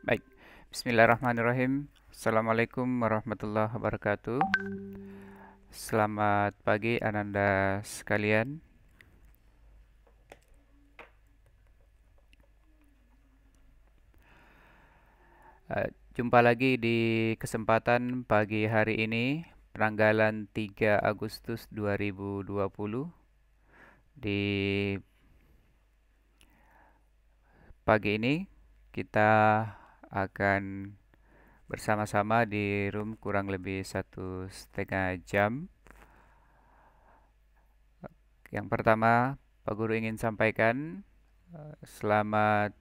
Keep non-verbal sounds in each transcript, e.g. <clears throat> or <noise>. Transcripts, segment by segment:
Baik, Bismillahirrahmanirrahim. Assalamualaikum warahmatullahi wabarakatuh. Selamat pagi ananda sekalian. Eh, jumpa lagi di kesempatan pagi hari ini, penanggalan 3 Agustus 2020 di pagi ini kita akan bersama-sama di room kurang lebih satu setengah jam. Yang pertama, Pak Guru ingin sampaikan eh, selamat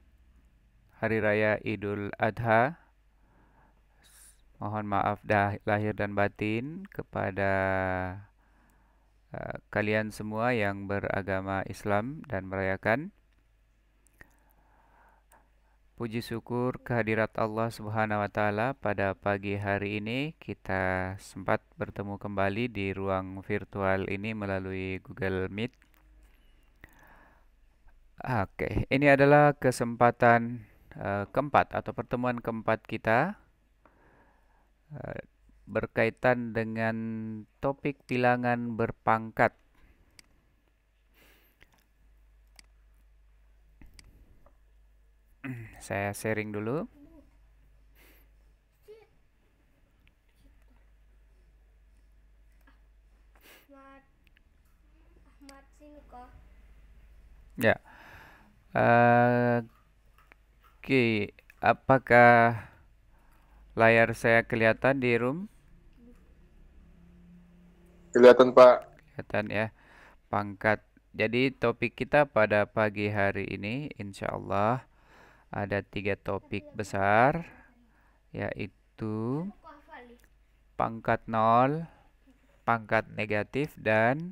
Hari Raya Idul Adha. Mohon maaf dah lahir dan batin kepada uh, kalian semua yang beragama Islam dan merayakan Puji syukur kehadirat Allah Subhanahu wa taala pada pagi hari ini kita sempat bertemu kembali di ruang virtual ini melalui Google Meet. Oke, ini adalah kesempatan uh, keempat atau pertemuan keempat kita uh, berkaitan dengan topik bilangan berpangkat <clears throat> saya sharing dulu ya uh, oke okay. apakah layar saya kelihatan di room kelihatan pak kelihatan ya pangkat jadi topik kita pada pagi hari ini insyaallah ada tiga topik besar yaitu pangkat nol, pangkat negatif dan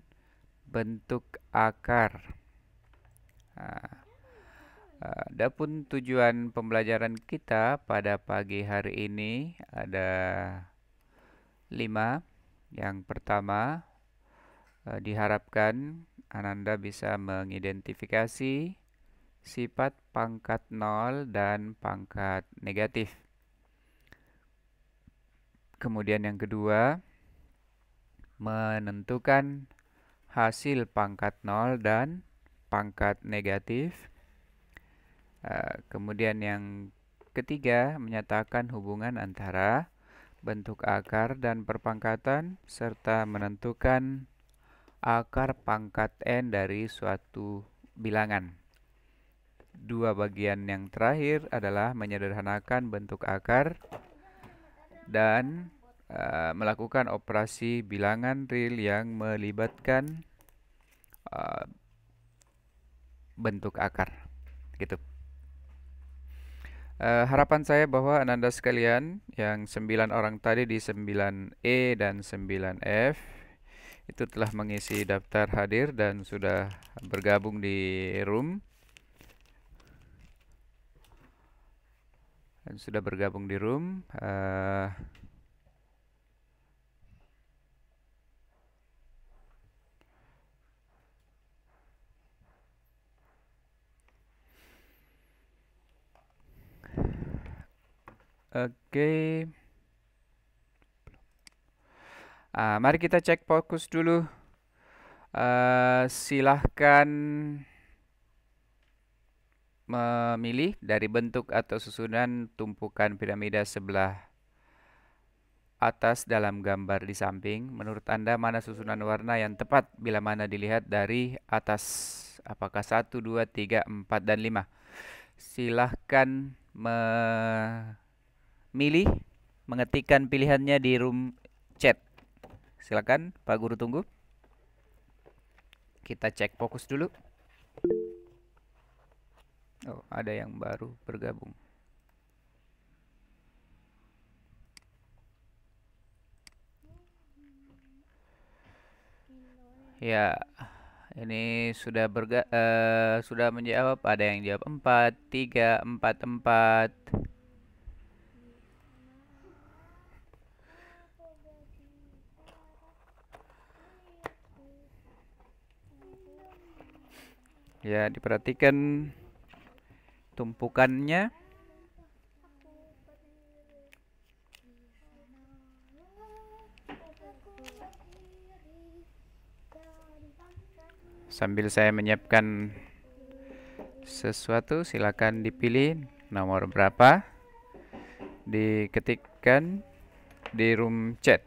bentuk akar. Nah, eh, pun tujuan pembelajaran kita pada pagi hari ini ada lima. Yang pertama, eh, diharapkan Ananda bisa mengidentifikasi sifat pangkat nol dan pangkat negatif. Kemudian yang kedua, menentukan hasil pangkat nol dan pangkat negatif. Eh, kemudian yang ketiga, menyatakan hubungan antara bentuk akar dan perpangkatan serta menentukan akar pangkat n dari suatu bilangan dua bagian yang terakhir adalah menyederhanakan bentuk akar dan uh, melakukan operasi bilangan real yang melibatkan uh, bentuk akar gitu. Uh, harapan saya bahwa ananda sekalian yang 9 orang tadi di 9E dan 9F itu telah mengisi daftar hadir dan sudah bergabung di room dan sudah bergabung di room. Uh, Oke. Okay. Uh, mari kita cek fokus dulu. Uh, silahkan memilih dari bentuk atau susunan tumpukan piramida sebelah atas dalam gambar di samping. Menurut Anda mana susunan warna yang tepat bila mana dilihat dari atas? Apakah 1, 2, 3, 4, dan 5? Silahkan memilih, mengetikkan pilihannya di room chat. silahkan Pak Guru tunggu. Kita cek fokus dulu. Oh, ada yang baru bergabung. Ya, ini sudah berga uh, sudah menjawab. Ada yang jawab 4, 3, empat 4. Ya, diperhatikan tumpukannya sambil saya menyiapkan sesuatu silakan dipilih nomor berapa diketikkan di room chat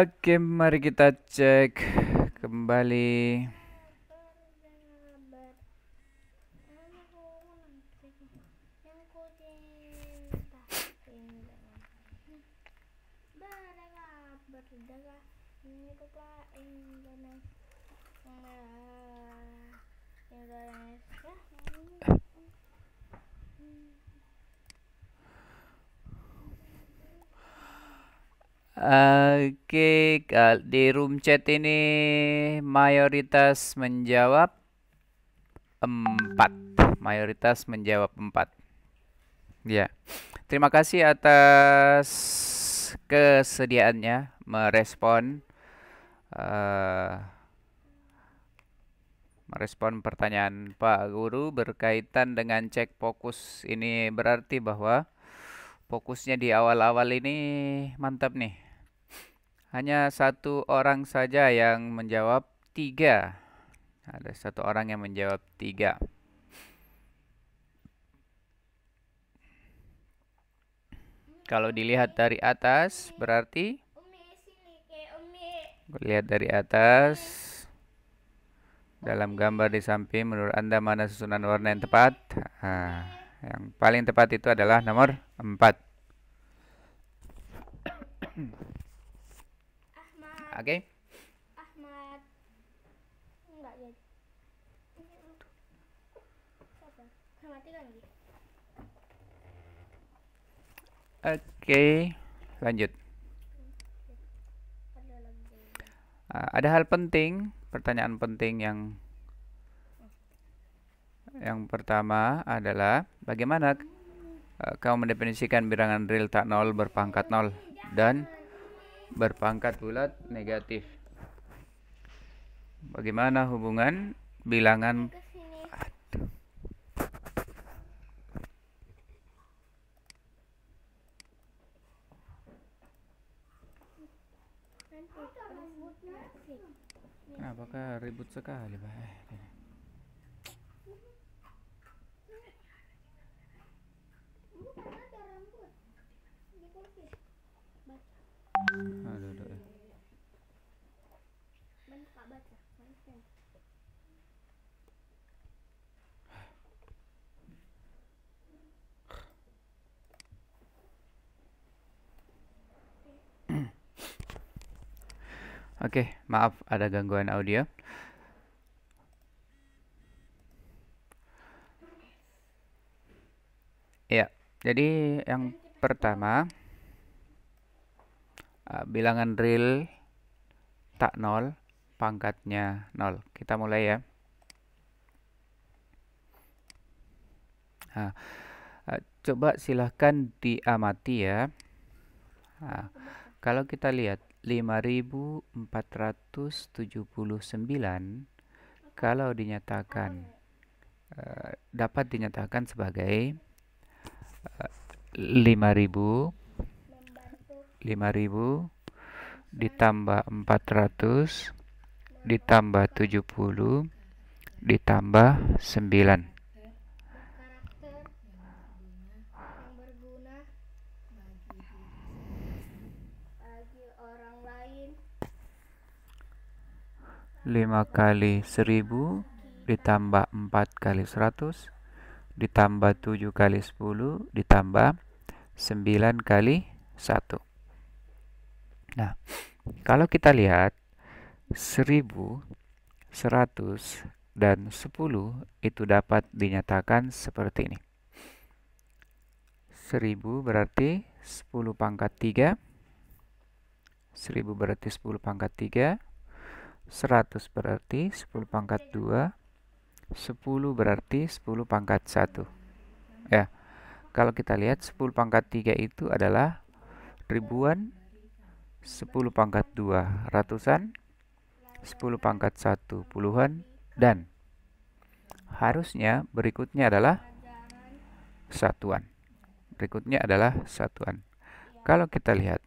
Oke, mari kita cek kembali. Eh, oke, okay, eh, di room chat ini mayoritas menjawab empat, Mayoritas menjawab empat. Ya. Yeah. Terima kasih atas kesediaannya merespon uh, merespon pertanyaan Pak Guru berkaitan dengan cek fokus ini berarti bahwa fokusnya di awal-awal ini mantap nih hanya satu orang saja yang menjawab tiga. Ada satu orang yang menjawab tiga. Kalau dilihat dari atas berarti Lihat dari atas Dalam gambar di samping menurut Anda mana susunan warna yang tepat? Nah, yang paling tepat itu adalah nomor 4 Oke. Ahmad. Enggak jadi. Oke, okay, lanjut. Ah, ada hal penting, pertanyaan penting yang yang pertama adalah bagaimana uh, hmm. eh, kau mendefinisikan bilangan real tak nol berpangkat nol dan berpangkat bulat negatif. Bagaimana hubungan bilangan Apakah ribut sekali, Pak? Ya, Oke, okay, maaf ada gangguan audio. Ya, jadi yang pertama Ah, bilangan real tak nol pangkatnya nol kita mulai ya nah, coba silahkan diamati ya nah, kalau kita lihat 5479 kalau dinyatakan eh, dapat dinyatakan sebagai 5000 eh, 5000 ditambah 400 ditambah 70 ditambah 9 5 kali 1000 ditambah 4 kali 100 ditambah 7 kali 10 ditambah 9 kali 1 Nah, kalau kita lihat 1000, 100 dan 10 itu dapat dinyatakan seperti ini. 1000 berarti 10 pangkat 3. 1000 berarti 10 pangkat 3. 100 berarti 10 pangkat 2. 10 berarti 10 pangkat 1. Ya. Kalau kita lihat 10 pangkat 3 itu adalah ribuan 10 pangkat 2 ratusan, 10 pangkat 1 puluhan, dan harusnya berikutnya adalah satuan. Berikutnya adalah satuan. Kalau kita lihat,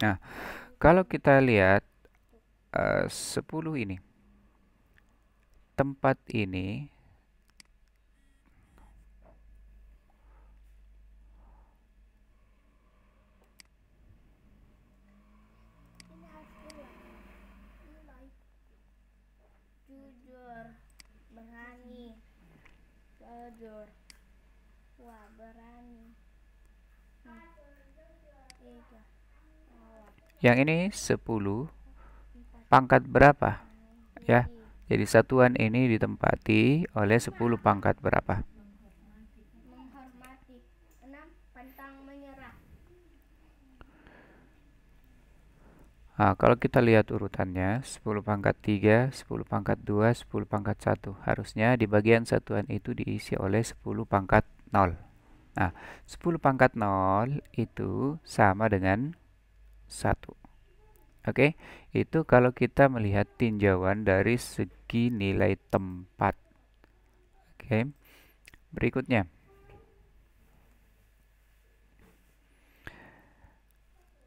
Nah, kalau kita lihat Eh, sepuluh 10 ini tempat ini hmm. iya. yang ini sepuluh pangkat berapa ya jadi satuan ini ditempati oleh 10 pangkat berapa Nah, kalau kita lihat urutannya, 10 pangkat 3, 10 pangkat 2, 10 pangkat 1. Harusnya di bagian satuan itu diisi oleh 10 pangkat 0. Nah, 10 pangkat 0 itu sama dengan 1. Oke, okay? itu kalau kita melihat tinjauan dari segi nilai tempat. Oke, okay? berikutnya.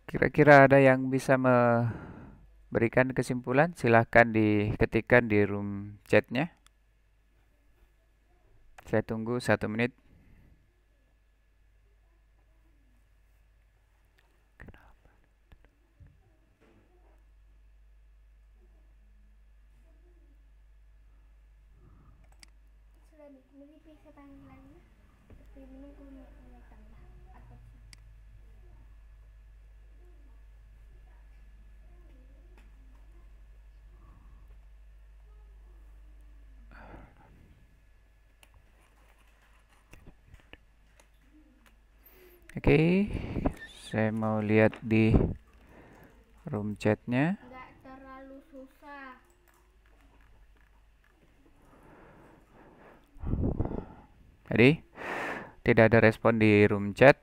Kira-kira ada yang bisa memberikan kesimpulan? Silahkan diketikkan di room chatnya. Saya tunggu satu menit. Oke, okay, saya mau lihat di room chatnya. Jadi, tidak ada respon di room chat.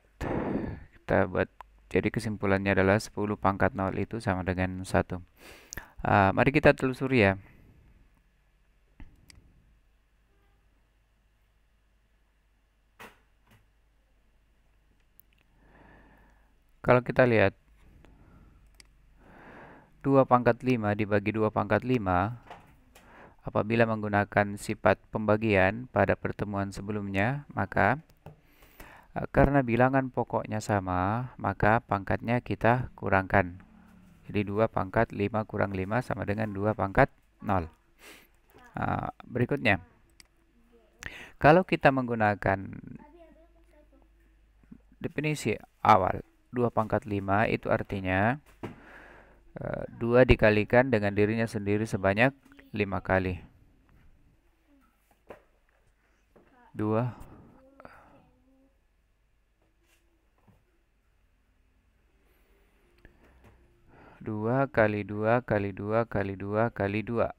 Kita buat jadi kesimpulannya adalah 10 pangkat 0 itu sama dengan 1. Uh, ah, mari kita telusuri ya. Kalau kita lihat 2 pangkat 5 dibagi 2 pangkat 5 apabila menggunakan sifat pembagian pada pertemuan sebelumnya, maka eh, karena bilangan pokoknya sama, maka pangkatnya kita kurangkan. Jadi 2 pangkat 5 kurang 5 sama dengan 2 pangkat 0. Eh, berikutnya, kalau kita menggunakan definisi awal 2 pangkat 5 itu artinya uh, eh, 2 dikalikan dengan dirinya sendiri sebanyak 5 kali 2 2 kali 2 kali 2 kali 2 kali 2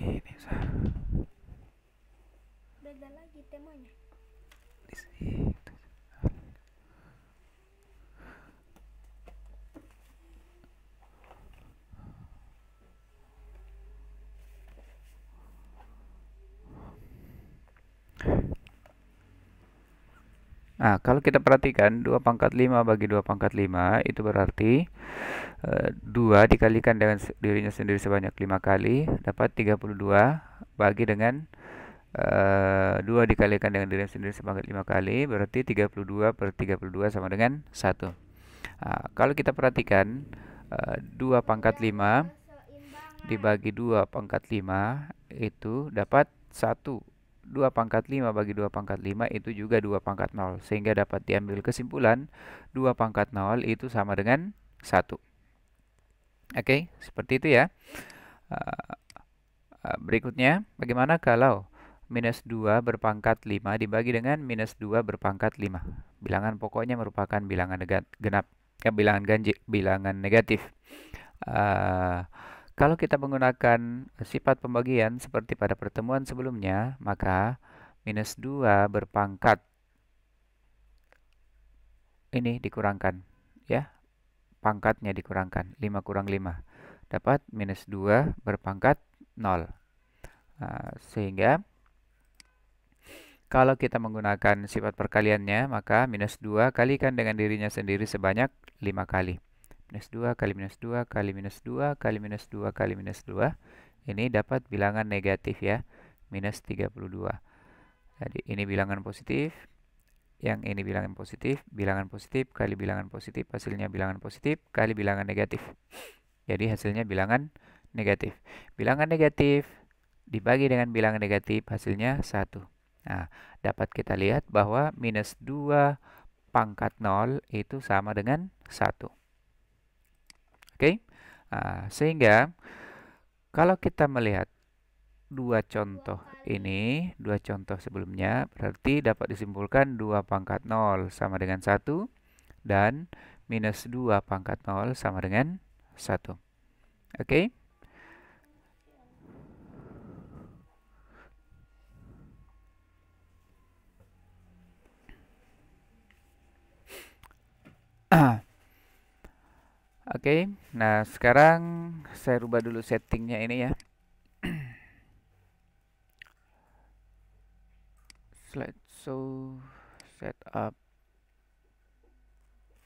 ini salah Nah, kalau kita perhatikan 2 pangkat 5 bagi 2 pangkat 5 itu berarti e, eh, 2 dikalikan dengan dirinya sendiri sebanyak 5 kali dapat 32 bagi dengan 2 eh, dikalikan dengan diri sendiri sebanyak 5 kali berarti 32 per 32 sama dengan 1 nah, kalau kita perhatikan uh, eh, 2 pangkat 5 dibagi 2 pangkat 5 itu dapat 1 2 pangkat 5 bagi 2 pangkat 5 itu juga 2 pangkat 0 sehingga dapat diambil kesimpulan 2 pangkat 0 itu sama dengan 1 oke okay, seperti itu ya uh, berikutnya bagaimana kalau minus 2 berpangkat 5 dibagi dengan minus 2 berpangkat 5. Bilangan pokoknya merupakan bilangan genap, eh, bilangan ganjil, bilangan negatif. Uh, kalau kita menggunakan sifat pembagian seperti pada pertemuan sebelumnya, maka minus 2 berpangkat ini dikurangkan. ya Pangkatnya dikurangkan, 5 kurang 5. Dapat minus 2 berpangkat 0. Uh, ah, sehingga kalau kita menggunakan sifat perkaliannya, maka minus 2 kalikan dengan dirinya sendiri sebanyak 5 kali. Minus 2 kali minus 2 kali minus 2 kali minus 2 kali minus 2. Ini dapat bilangan negatif ya, minus 32. Jadi ini bilangan positif, yang ini bilangan positif, bilangan positif kali bilangan positif, hasilnya bilangan positif kali bilangan negatif. Jadi hasilnya bilangan negatif. Bilangan negatif dibagi dengan bilangan negatif, hasilnya 1. Nah, dapat kita lihat bahwa minus 2 pangkat 0 itu sama dengan 1. Oke, okay? nah, sehingga kalau kita melihat dua contoh ini, dua contoh sebelumnya, berarti dapat disimpulkan 2 pangkat 0 sama dengan 1 dan minus 2 pangkat 0 sama dengan 1. Oke? Okay? <clears throat> Oke, okay, nah sekarang saya rubah dulu settingnya ini ya. <clears throat> Slide show setup.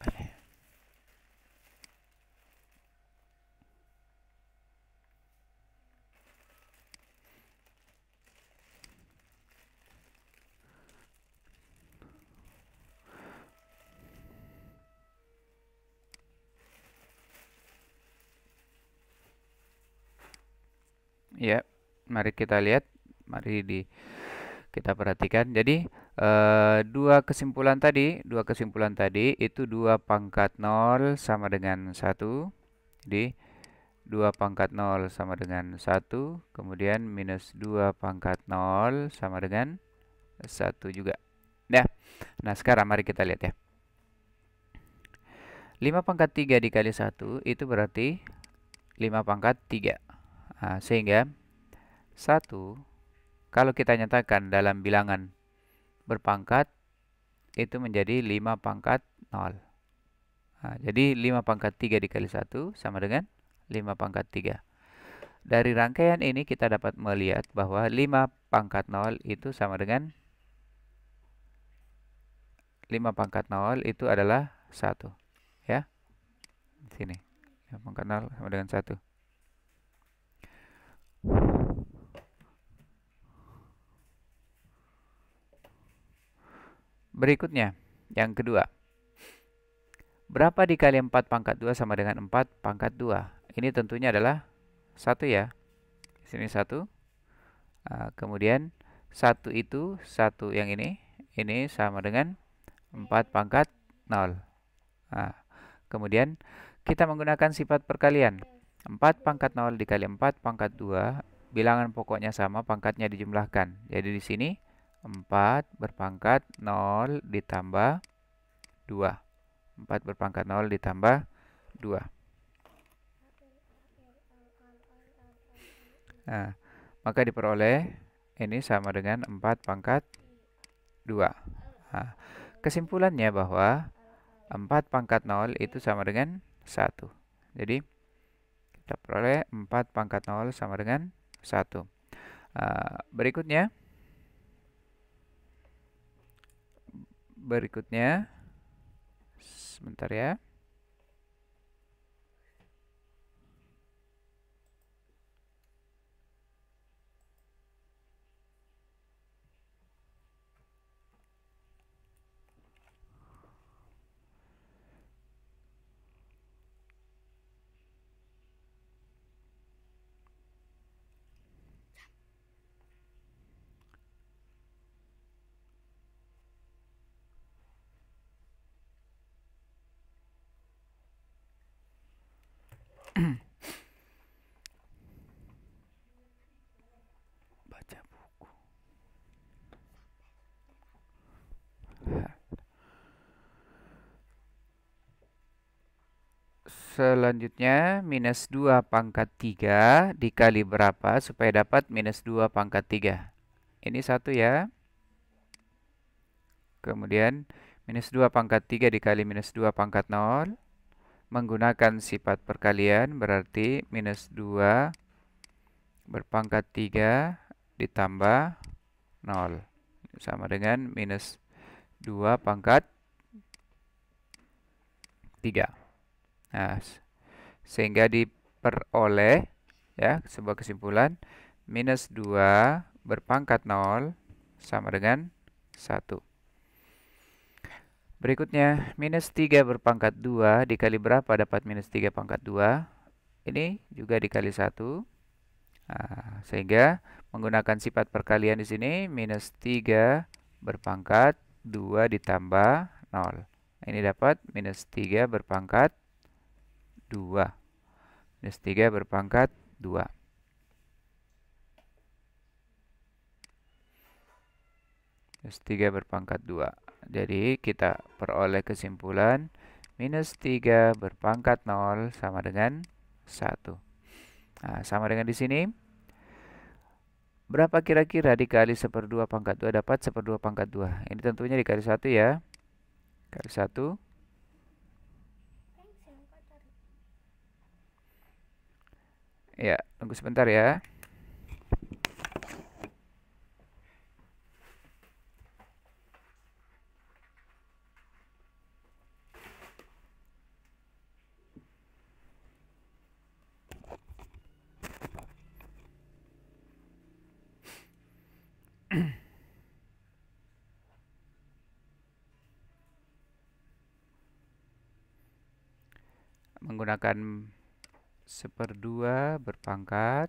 Okay. ya mari kita lihat mari di kita perhatikan jadi e, dua kesimpulan tadi dua kesimpulan tadi itu dua pangkat nol sama dengan satu jadi dua pangkat nol sama dengan satu, kemudian minus dua pangkat nol sama dengan satu juga nah, nah sekarang mari kita lihat ya 5 pangkat 3 dikali 1 itu berarti 5 pangkat 3 Nah, sehingga satu kalau kita nyatakan dalam bilangan berpangkat itu menjadi 5 pangkat 0. Nah, jadi 5 pangkat 3 dikali 1 sama dengan 5 pangkat 3. Dari rangkaian ini kita dapat melihat bahwa 5 pangkat 0 itu sama dengan 5 pangkat 0 itu adalah 1. Ya. Di sini. 5 pangkat 0 sama dengan 1. Berikutnya, yang kedua. Berapa dikali 4 pangkat 2 sama dengan 4 pangkat 2? Ini tentunya adalah 1 ya. sini 1. Uh, ah, kemudian 1 itu 1 yang ini. Ini sama dengan 4 pangkat 0. Nah, kemudian kita menggunakan sifat perkalian. 4 pangkat 0 dikali 4 pangkat 2. Bilangan pokoknya sama, pangkatnya dijumlahkan. Jadi di sini 4 berpangkat 0 ditambah 2. 4 berpangkat 0 ditambah 2. Nah, maka diperoleh ini sama dengan 4 pangkat 2. Nah, kesimpulannya bahwa 4 pangkat 0 itu sama dengan 1. Jadi, kita peroleh 4 pangkat 0 sama dengan 1. Nah, berikutnya, berikutnya. Sebentar ya. Selanjutnya minus 2 pangkat 3 dikali berapa supaya dapat minus 2 pangkat 3. Ini satu ya. Kemudian minus 2 pangkat 3 dikali minus 2 pangkat 0. Menggunakan sifat perkalian berarti minus 2 berpangkat 3 ditambah 0. Sama dengan minus 2 pangkat 3. Nah, sehingga diperoleh ya sebuah kesimpulan minus 2 berpangkat 0 sama dengan 1. Berikutnya, minus 3 berpangkat 2 dikali berapa dapat minus 3 pangkat 2? Ini juga dikali 1. Nah, sehingga menggunakan sifat perkalian di sini, minus 3 berpangkat 2 ditambah 0. Ini dapat minus 3 berpangkat 2. Minus 3 berpangkat 2. Minus 3 berpangkat 2. Jadi kita peroleh kesimpulan minus 3 berpangkat 0 sama dengan 1. Nah, sama dengan di sini. Berapa kira-kira dikali 1 per 2 pangkat 2 dapat 1 per 2 pangkat 2? Ini tentunya dikali 1 ya. Kali 1 Ya, tunggu sebentar ya. menggunakan seperdua berpangkat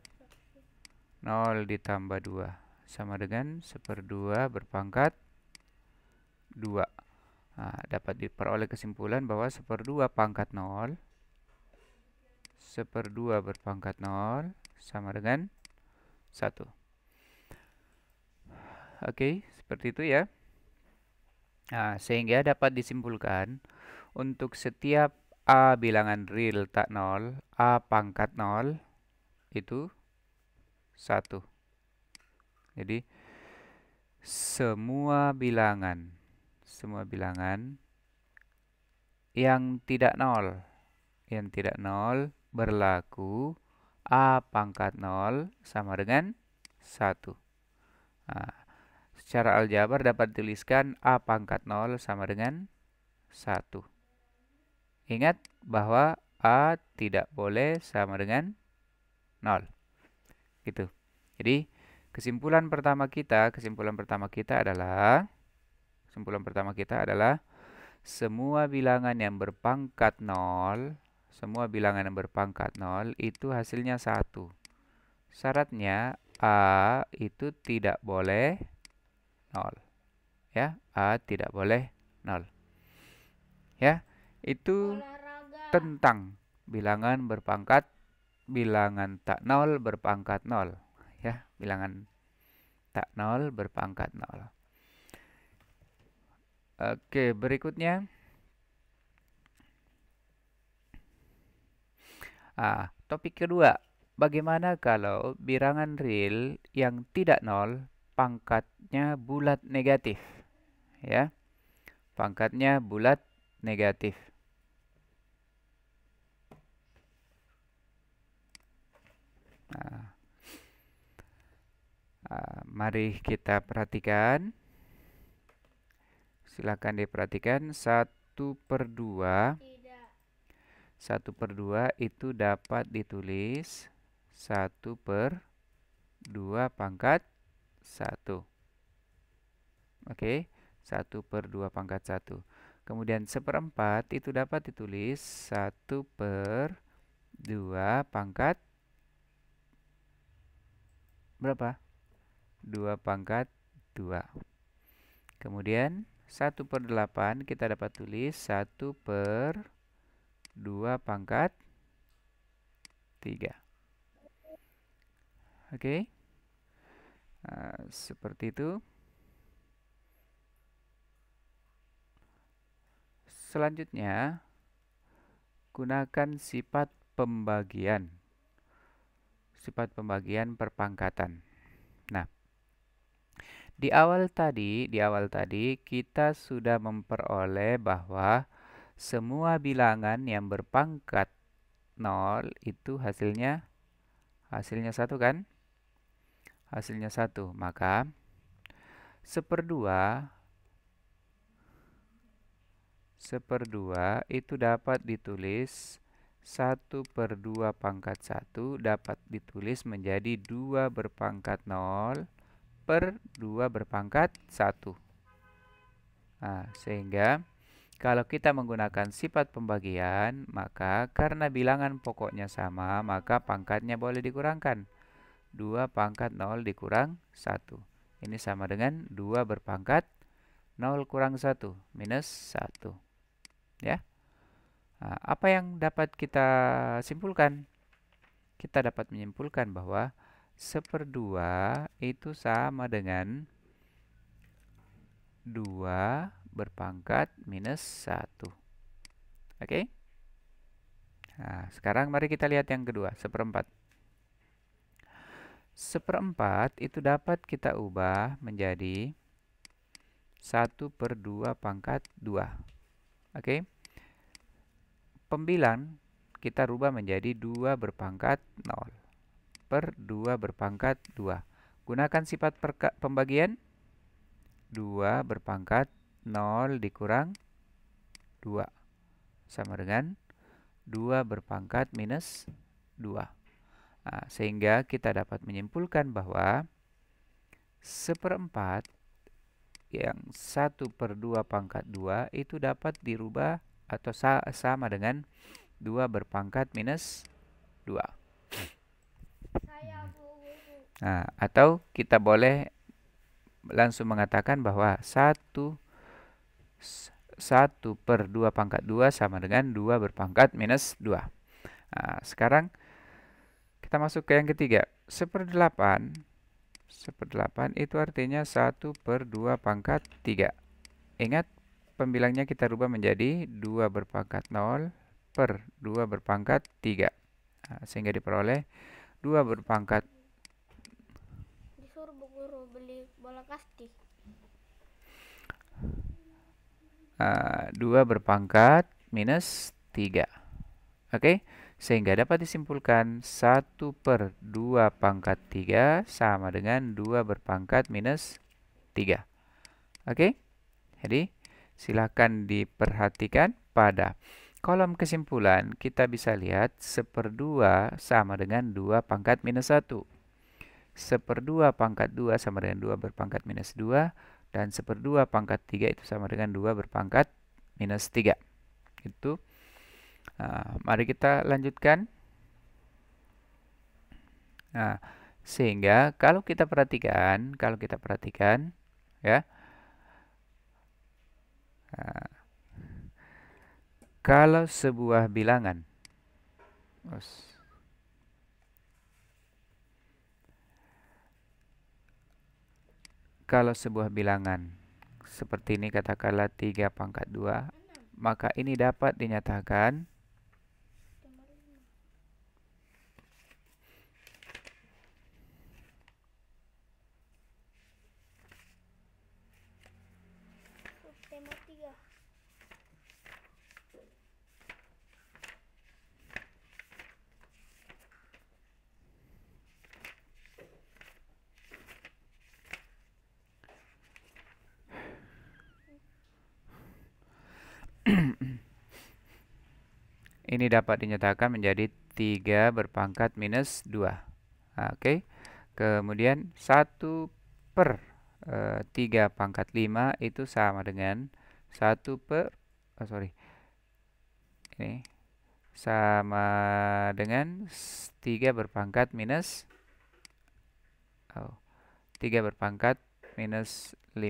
nol ditambah dua sama dengan seperdua berpangkat dua nah, dapat diperoleh kesimpulan bahwa seperdua pangkat 0 seperdua berpangkat nol sama dengan satu oke okay, seperti itu ya nah, sehingga dapat disimpulkan untuk setiap A bilangan real tak nol A pangkat nol itu satu Jadi semua bilangan semua bilangan yang tidak nol yang tidak nol berlaku A pangkat nol sama dengan satu Nah, secara aljabar dapat dituliskan A pangkat nol sama dengan 1. Ingat bahwa A tidak boleh sama dengan 0. Gitu. Jadi kesimpulan pertama kita, kesimpulan pertama kita adalah kesimpulan pertama kita adalah semua bilangan yang berpangkat 0, semua bilangan yang berpangkat 0 itu hasilnya 1. Syaratnya A itu tidak boleh 0. Ya, A tidak boleh 0. Ya itu Olahraga. tentang bilangan berpangkat bilangan tak nol berpangkat nol ya bilangan tak nol berpangkat nol oke berikutnya ah topik kedua bagaimana kalau bilangan real yang tidak nol pangkatnya bulat negatif ya pangkatnya bulat negatif uh, mari kita perhatikan. Silakan diperhatikan satu per dua. Satu per dua itu dapat ditulis satu per dua pangkat satu. Oke, okay? satu per dua pangkat satu. Kemudian seperempat itu dapat ditulis satu per dua pangkat berapa? 2 pangkat 2. Kemudian 1 per 8 kita dapat tulis 1 per 2 pangkat 3. Oke. Okay. Nah, eh, seperti itu. Selanjutnya, gunakan sifat pembagian sifat pembagian perpangkatan. Nah, di awal tadi, di awal tadi kita sudah memperoleh bahwa semua bilangan yang berpangkat 0 itu hasilnya hasilnya satu kan? Hasilnya satu, maka seperdua seperdua itu dapat ditulis 1 per 2 pangkat 1 dapat ditulis menjadi 2 berpangkat 0 per 2 berpangkat 1. Nah, sehingga kalau kita menggunakan sifat pembagian, maka karena bilangan pokoknya sama, maka pangkatnya boleh dikurangkan. 2 pangkat 0 dikurang 1. Ini sama dengan 2 berpangkat 0 kurang 1 minus 1. Ya. Eh, apa yang dapat kita simpulkan? Kita dapat menyimpulkan bahwa 2 itu sama dengan 2 berpangkat minus 1. Oke? Okay? Nah, sekarang mari kita lihat yang kedua, 1 4. 1 4 itu dapat kita ubah menjadi 1 per 2 pangkat 2. Oke? Okay? 9 kita rubah menjadi 2 berpangkat 0 per 2 berpangkat 2. Gunakan sifat pembagian 2 berpangkat 0 dikurang 2 sama dengan 2 berpangkat minus 2 nah, sehingga kita dapat menyimpulkan bahwa seperempat yang 1 per 2 pangkat 2 itu dapat dirubah atau sa sama dengan 2 berpangkat minus 2. Nah, atau kita boleh langsung mengatakan bahwa 1 1 per 2 pangkat 2 sama dengan 2 berpangkat minus 2. Nah, sekarang kita masuk ke yang ketiga. 1 per 8 1 per 8 itu artinya 1 per 2 pangkat 3. Ingat, pembilangnya kita rubah menjadi 2 berpangkat 0 per 2 berpangkat 3 nah, sehingga diperoleh 2 berpangkat disuruh guru beli bola plastik uh, ah, 2 berpangkat minus 3 oke okay? sehingga dapat disimpulkan 1 per 2 pangkat 3 sama dengan 2 berpangkat minus 3 oke okay? jadi Silahkan diperhatikan pada kolom kesimpulan kita bisa lihat 1 2 sama dengan 2 pangkat minus 1. 1 2 pangkat 2 sama dengan 2 berpangkat minus 2. Dan 1 2 pangkat 3 itu sama dengan 2 berpangkat minus 3. Itu. Nah, mari kita lanjutkan. Nah, sehingga kalau kita perhatikan, kalau kita perhatikan, ya, Ah. kalau sebuah bilangan kalau sebuah bilangan seperti ini katakanlah 3 pangkat 2 maka ini dapat dinyatakan Ini dapat dinyatakan menjadi 3 berpangkat minus 2. Nah, Oke. Okay. Kemudian 1 per e, eh, 3 pangkat 5 itu sama dengan 1 per oh sorry. Ini sama dengan 3 berpangkat minus oh, 3 berpangkat minus 5.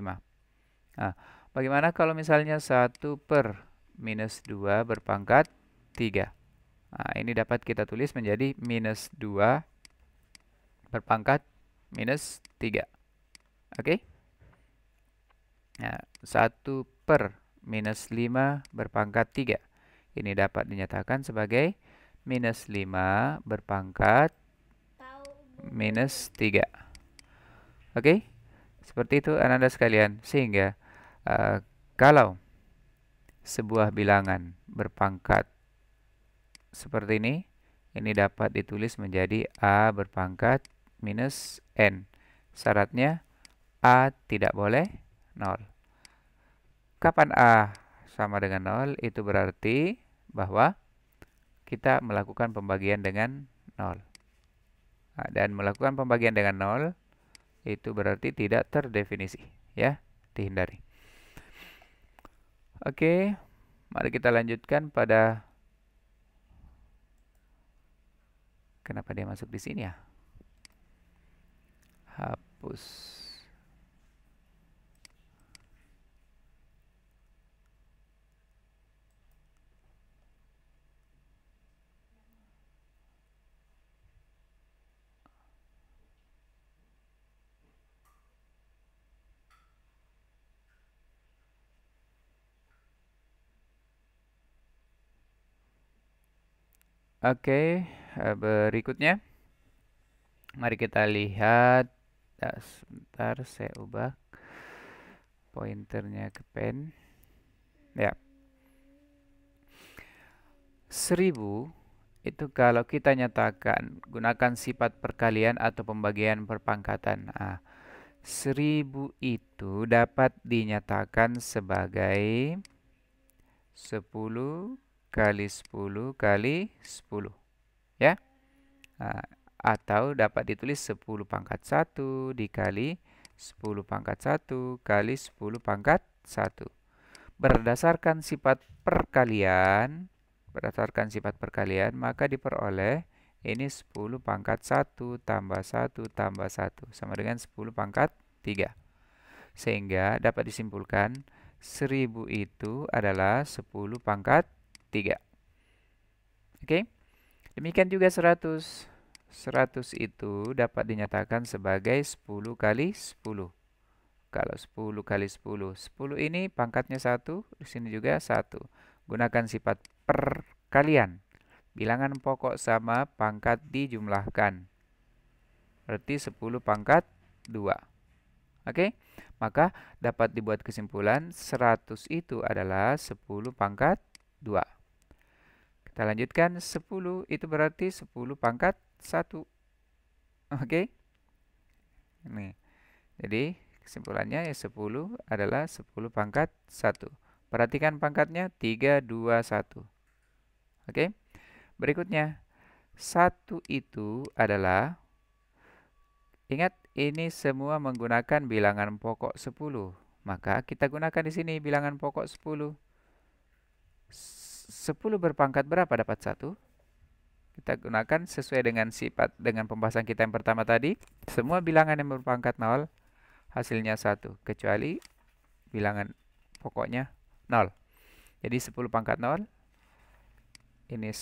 Nah, bagaimana kalau misalnya 1 per minus 2 berpangkat 3. Nah, ini dapat kita tulis menjadi minus 2 berpangkat minus 3. Oke? Okay? Nah, 1 per minus 5 berpangkat 3. Ini dapat dinyatakan sebagai minus 5 berpangkat minus 3. Oke? Okay? Seperti itu ananda sekalian. Sehingga uh, kalau sebuah bilangan berpangkat seperti ini ini dapat ditulis menjadi A berpangkat minus N syaratnya A tidak boleh 0 kapan A sama dengan 0 itu berarti bahwa kita melakukan pembagian dengan 0 nah, dan melakukan pembagian dengan 0 itu berarti tidak terdefinisi ya dihindari oke mari kita lanjutkan pada Kenapa dia masuk di sini ya? Hapus. Oke, okay. Eh, berikutnya mari kita lihat nah, sebentar saya ubah pointernya ke pen ya 1000 itu kalau kita nyatakan gunakan sifat perkalian atau pembagian perpangkatan nah, 1000 itu dapat dinyatakan sebagai sepuluh kali sepuluh kali sepuluh ya. Nah, atau dapat ditulis 10 pangkat 1 dikali 10 pangkat 1 kali 10 pangkat 1. Berdasarkan sifat perkalian, berdasarkan sifat perkalian maka diperoleh ini 10 pangkat 1 tambah 1 tambah 1 sama dengan 10 pangkat 3. Sehingga dapat disimpulkan 1000 itu adalah 10 pangkat 3. Oke. Okay? Demikian juga 100. 100 itu dapat dinyatakan sebagai 10 kali 10. Kalau 10 kali 10, 10 ini pangkatnya 1, di sini juga 1. Gunakan sifat perkalian. Bilangan pokok sama pangkat dijumlahkan. Berarti 10 pangkat 2. Oke? Maka dapat dibuat kesimpulan 100 itu adalah 10 pangkat 2. Kita lanjutkan 10 itu berarti 10 pangkat 1. Oke. Okay? Nih. Jadi kesimpulannya ya 10 adalah 10 pangkat 1. Perhatikan pangkatnya 3 2 1. Oke. Berikutnya 1 itu adalah ingat ini semua menggunakan bilangan pokok 10. Maka kita gunakan di sini bilangan pokok 10. 10 berpangkat berapa dapat satu? Kita gunakan sesuai dengan sifat dengan pembahasan kita yang pertama tadi. Semua bilangan yang berpangkat 0 hasilnya 1 kecuali bilangan pokoknya 0. Jadi 10 pangkat 0 ini 1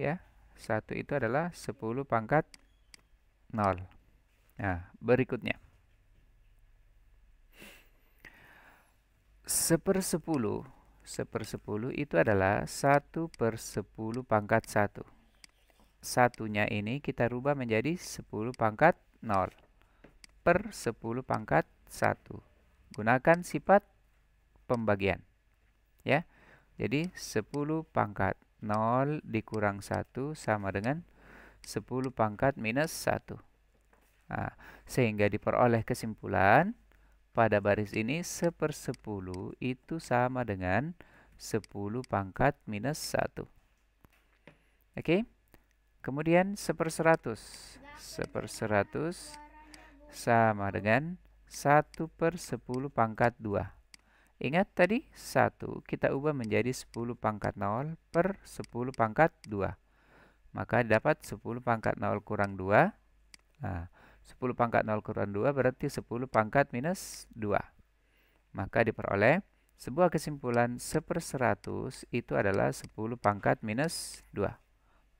ya. 1 itu adalah 10 pangkat 0. Nah, berikutnya. Seper 10 1 itu adalah satu per sepuluh pangkat satu. Satunya ini kita rubah menjadi sepuluh pangkat nol per sepuluh pangkat satu. Gunakan sifat pembagian. Ya. Jadi sepuluh pangkat nol dikurang satu sama dengan sepuluh pangkat minus satu. Nah, sehingga diperoleh kesimpulan pada baris ini 1 per 10 itu sama dengan 10 pangkat minus 1. Oke. Okay? Kemudian 1 1 per 100. per 100 sama dengan 1 per 10 pangkat 2. Ingat tadi 1 kita ubah menjadi 10 pangkat 0 per 10 pangkat 2. Maka dapat 10 pangkat 0 kurang 2. Nah, 10 pangkat 0 kurang 2 berarti 10 pangkat minus 2. Maka diperoleh sebuah kesimpulan 1 per 100 itu adalah 10 pangkat minus 2. Oke?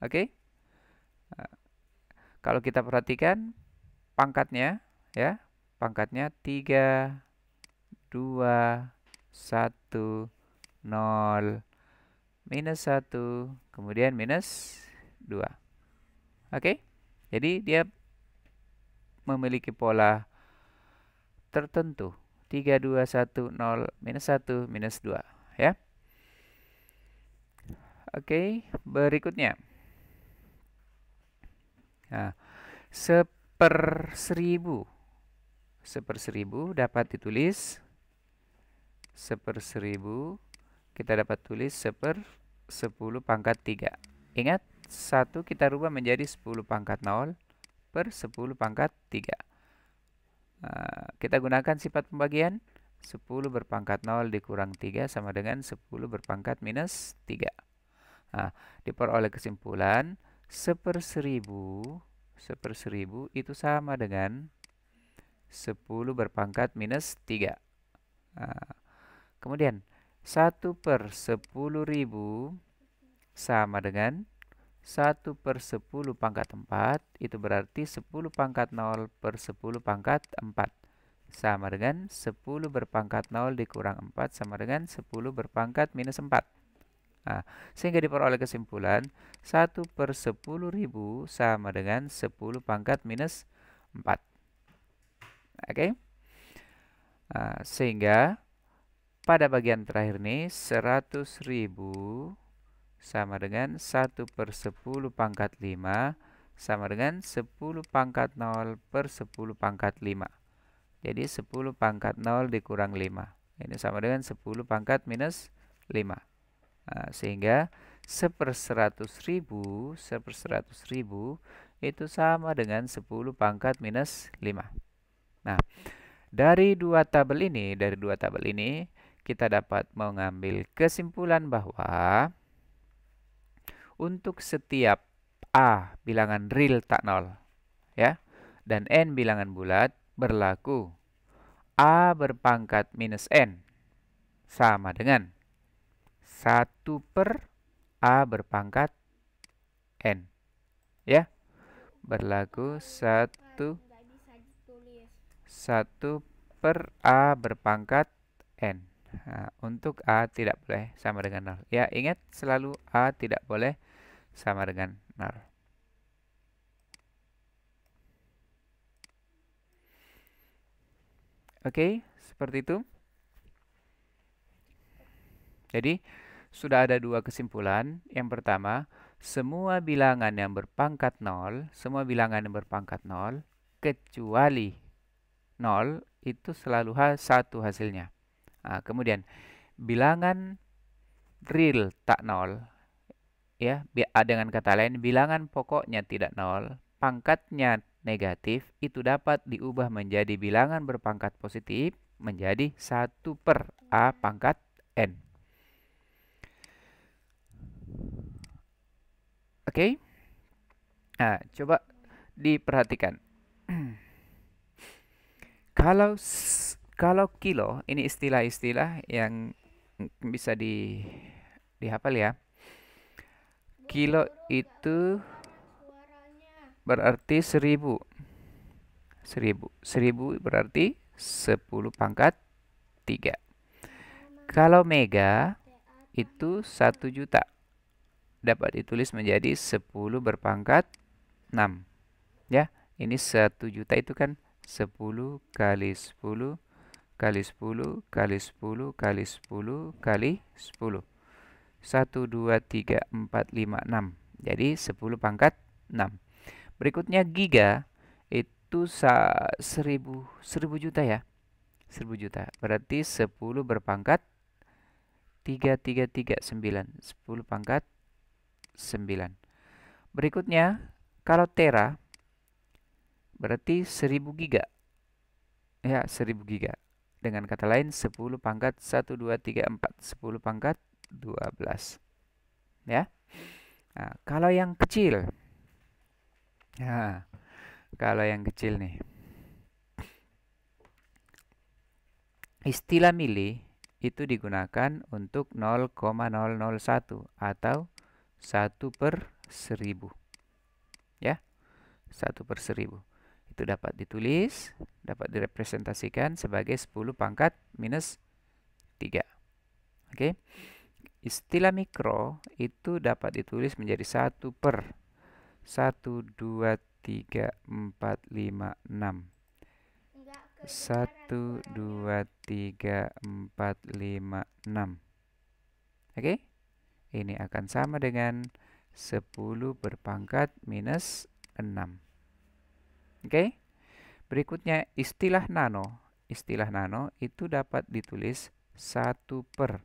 Okay? Eh, kalau kita perhatikan pangkatnya ya, pangkatnya 3 2 1 0 minus 1 kemudian minus 2. Oke? Okay? Jadi dia memiliki pola tertentu. 3, 2, 1, 0, minus 1, minus 2. Ya. Oke, berikutnya. Nah, seper seribu. Seper seribu dapat ditulis. Seper seribu. Kita dapat tulis seper 10 pangkat 3. Ingat, satu kita rubah menjadi 10 pangkat 0 per 10 pangkat 3. Eh, kita gunakan sifat pembagian 10 berpangkat 0 dikurang 3 sama dengan 10 berpangkat minus 3. Nah, diperoleh kesimpulan seper seribu seper seribu itu sama dengan 10 berpangkat minus 3. Nah, kemudian 1 per 10 ribu sama dengan 1 per 10 pangkat 4 itu berarti 10 pangkat 0 per 10 pangkat 4 sama dengan 10 berpangkat 0 dikurang 4 sama dengan 10 berpangkat minus 4 nah, sehingga diperoleh kesimpulan 1 per 10 ribu sama dengan 10 pangkat minus 4 oke okay? nah, sehingga pada bagian terakhir ini 100 ribu sama dengan 1 per 10 pangkat 5 sama dengan 10 pangkat 0 per 10 pangkat 5. Jadi 10 pangkat 0 dikurang 5. Ini sama dengan 10 pangkat minus 5. Nah, sehingga 1 per 100 ribu, 1 per 100 ribu itu sama dengan 10 pangkat minus 5. Nah, dari dua tabel ini, dari dua tabel ini, kita dapat mengambil kesimpulan bahwa untuk setiap A bilangan real tak nol ya dan N bilangan bulat berlaku A berpangkat minus N sama dengan 1 per A berpangkat N ya berlaku 1 1 per A berpangkat N nah, untuk A tidak boleh sama dengan 0 ya ingat selalu A tidak boleh sama dengan nar. Oke, okay, seperti itu. Jadi, sudah ada dua kesimpulan. Yang pertama, semua bilangan yang berpangkat 0, semua bilangan yang berpangkat 0 kecuali 0 itu selalu ha satu hasilnya. Nah, kemudian bilangan real tak 0 ya ah, dengan kata lain bilangan pokoknya tidak nol pangkatnya negatif itu dapat diubah menjadi bilangan berpangkat positif menjadi 1 per A pangkat N oke okay? nah coba diperhatikan <clears throat> kalau kalau kilo ini istilah-istilah yang bisa di dihafal ya kilo itu berarti seribu. Seribu. Seribu berarti sepuluh pangkat tiga. Kalau mega itu satu juta. Dapat ditulis menjadi sepuluh berpangkat enam. Ya, ini satu juta itu kan sepuluh kali sepuluh kali sepuluh kali sepuluh kali sepuluh kali sepuluh. 1, 2, 3, 4, 5, 6. Jadi 10 pangkat 6. Berikutnya giga itu 1000 1000 juta ya. 1000 juta. Berarti 10 berpangkat 3 3 3 9. 10 pangkat 9. Berikutnya kalau tera berarti 1000 giga. Ya, 1000 giga. Dengan kata lain 10 pangkat 1 2 3 4. 10 pangkat 12. Ya. Nah, kalau yang kecil. Nah, kalau yang kecil nih. Istilah mili itu digunakan untuk 0,001 atau 1 per 1000. Ya, 1 per 1000. Itu dapat ditulis, dapat direpresentasikan sebagai 10 pangkat minus 3. Oke. Okay? Istilah mikro itu dapat ditulis menjadi satu per satu dua tiga empat lima enam satu dua tiga empat lima enam Oke Ini akan sama dengan 10 berpangkat minus enam Oke Berikutnya istilah nano Istilah nano itu dapat ditulis satu per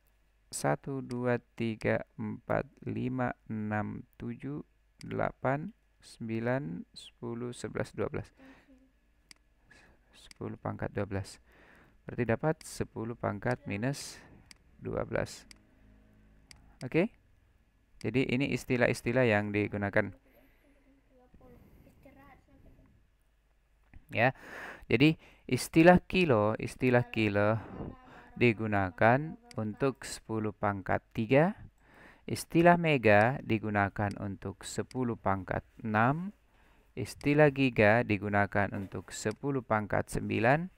satu dua tiga empat lima enam tujuh delapan sembilan sepuluh sebelas dua belas sepuluh pangkat dua belas berarti dapat sepuluh pangkat minus dua belas oke okay? jadi ini istilah-istilah yang digunakan ya jadi istilah kilo istilah kilo digunakan untuk 10 pangkat 3. Istilah mega digunakan untuk 10 pangkat 6. Istilah giga digunakan untuk 10 pangkat 9.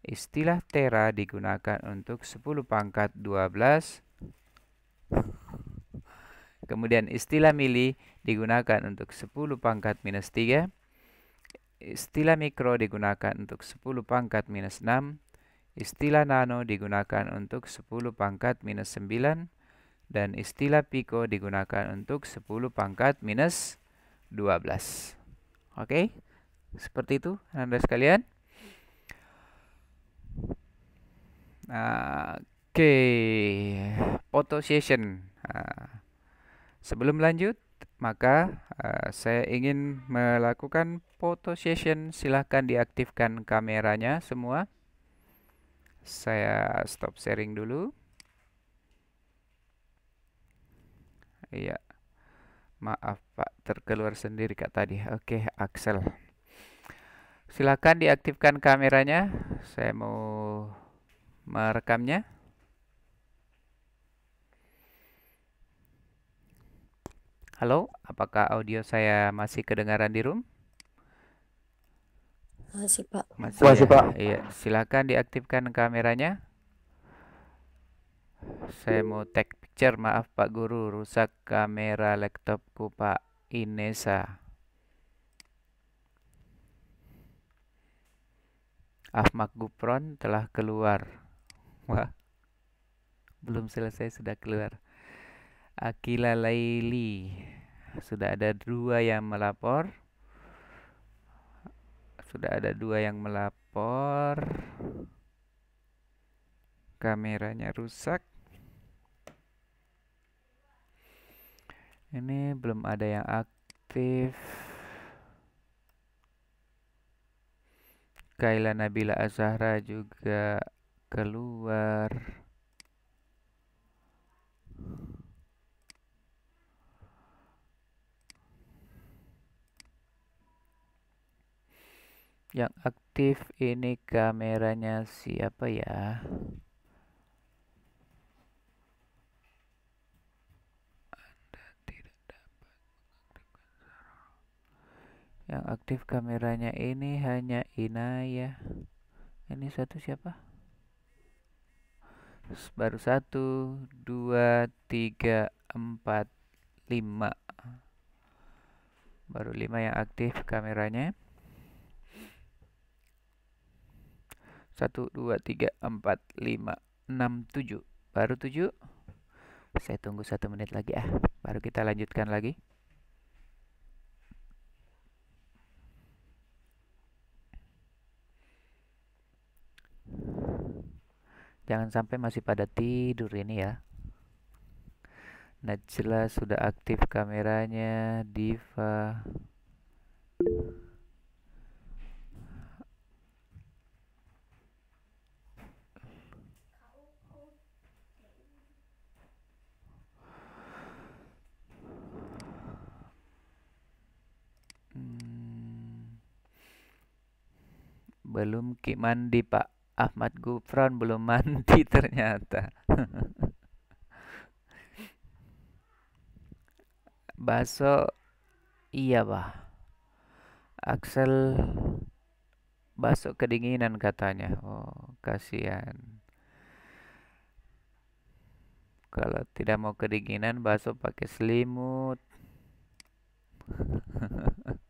Istilah tera digunakan untuk 10 pangkat 12. Kemudian istilah mili digunakan untuk 10 pangkat minus 3. Istilah mikro digunakan untuk 10 pangkat minus 6 Istilah nano digunakan untuk 10 pangkat minus 9 dan istilah pico digunakan untuk 10 pangkat minus 12. Oke, okay? seperti itu Anda sekalian. Oke, okay. photo session. Ah, sebelum lanjut, maka ah, saya ingin melakukan photo session. Silahkan diaktifkan kameranya semua saya stop sharing dulu iya maaf pak terkeluar sendiri kak tadi oke Axel silakan diaktifkan kameranya saya mau merekamnya Halo, apakah audio saya masih kedengaran di room? Masih Pak. Masih, Masih ya. Pak. Iya, silakan diaktifkan kameranya. Saya mau take picture, maaf Pak Guru, rusak kamera laptopku Pak Inesa. Ahmad Gupron telah keluar. Wah. Belum selesai sudah keluar. Akila Laili. Sudah ada dua yang melapor. Sudah ada dua yang melapor. Kameranya rusak. Ini belum ada yang aktif. Kaila Nabila Azahra juga keluar. yang aktif ini kameranya siapa ya yang aktif kameranya ini hanya Inaya ini satu siapa baru satu dua tiga empat lima baru lima yang aktif kameranya 1, 2, 3, 4, 5, 6, 7 Baru 7 Saya tunggu 1 menit lagi ah Baru kita lanjutkan lagi Jangan sampai masih pada tidur ini ya Najla sudah aktif kameranya Diva belum ki mandi Pak Ahmad Gufron belum mandi <laughs> ternyata Baso iya bah Axel Baso kedinginan katanya Oh kasihan Kalau tidak mau kedinginan Baso pakai selimut <laughs>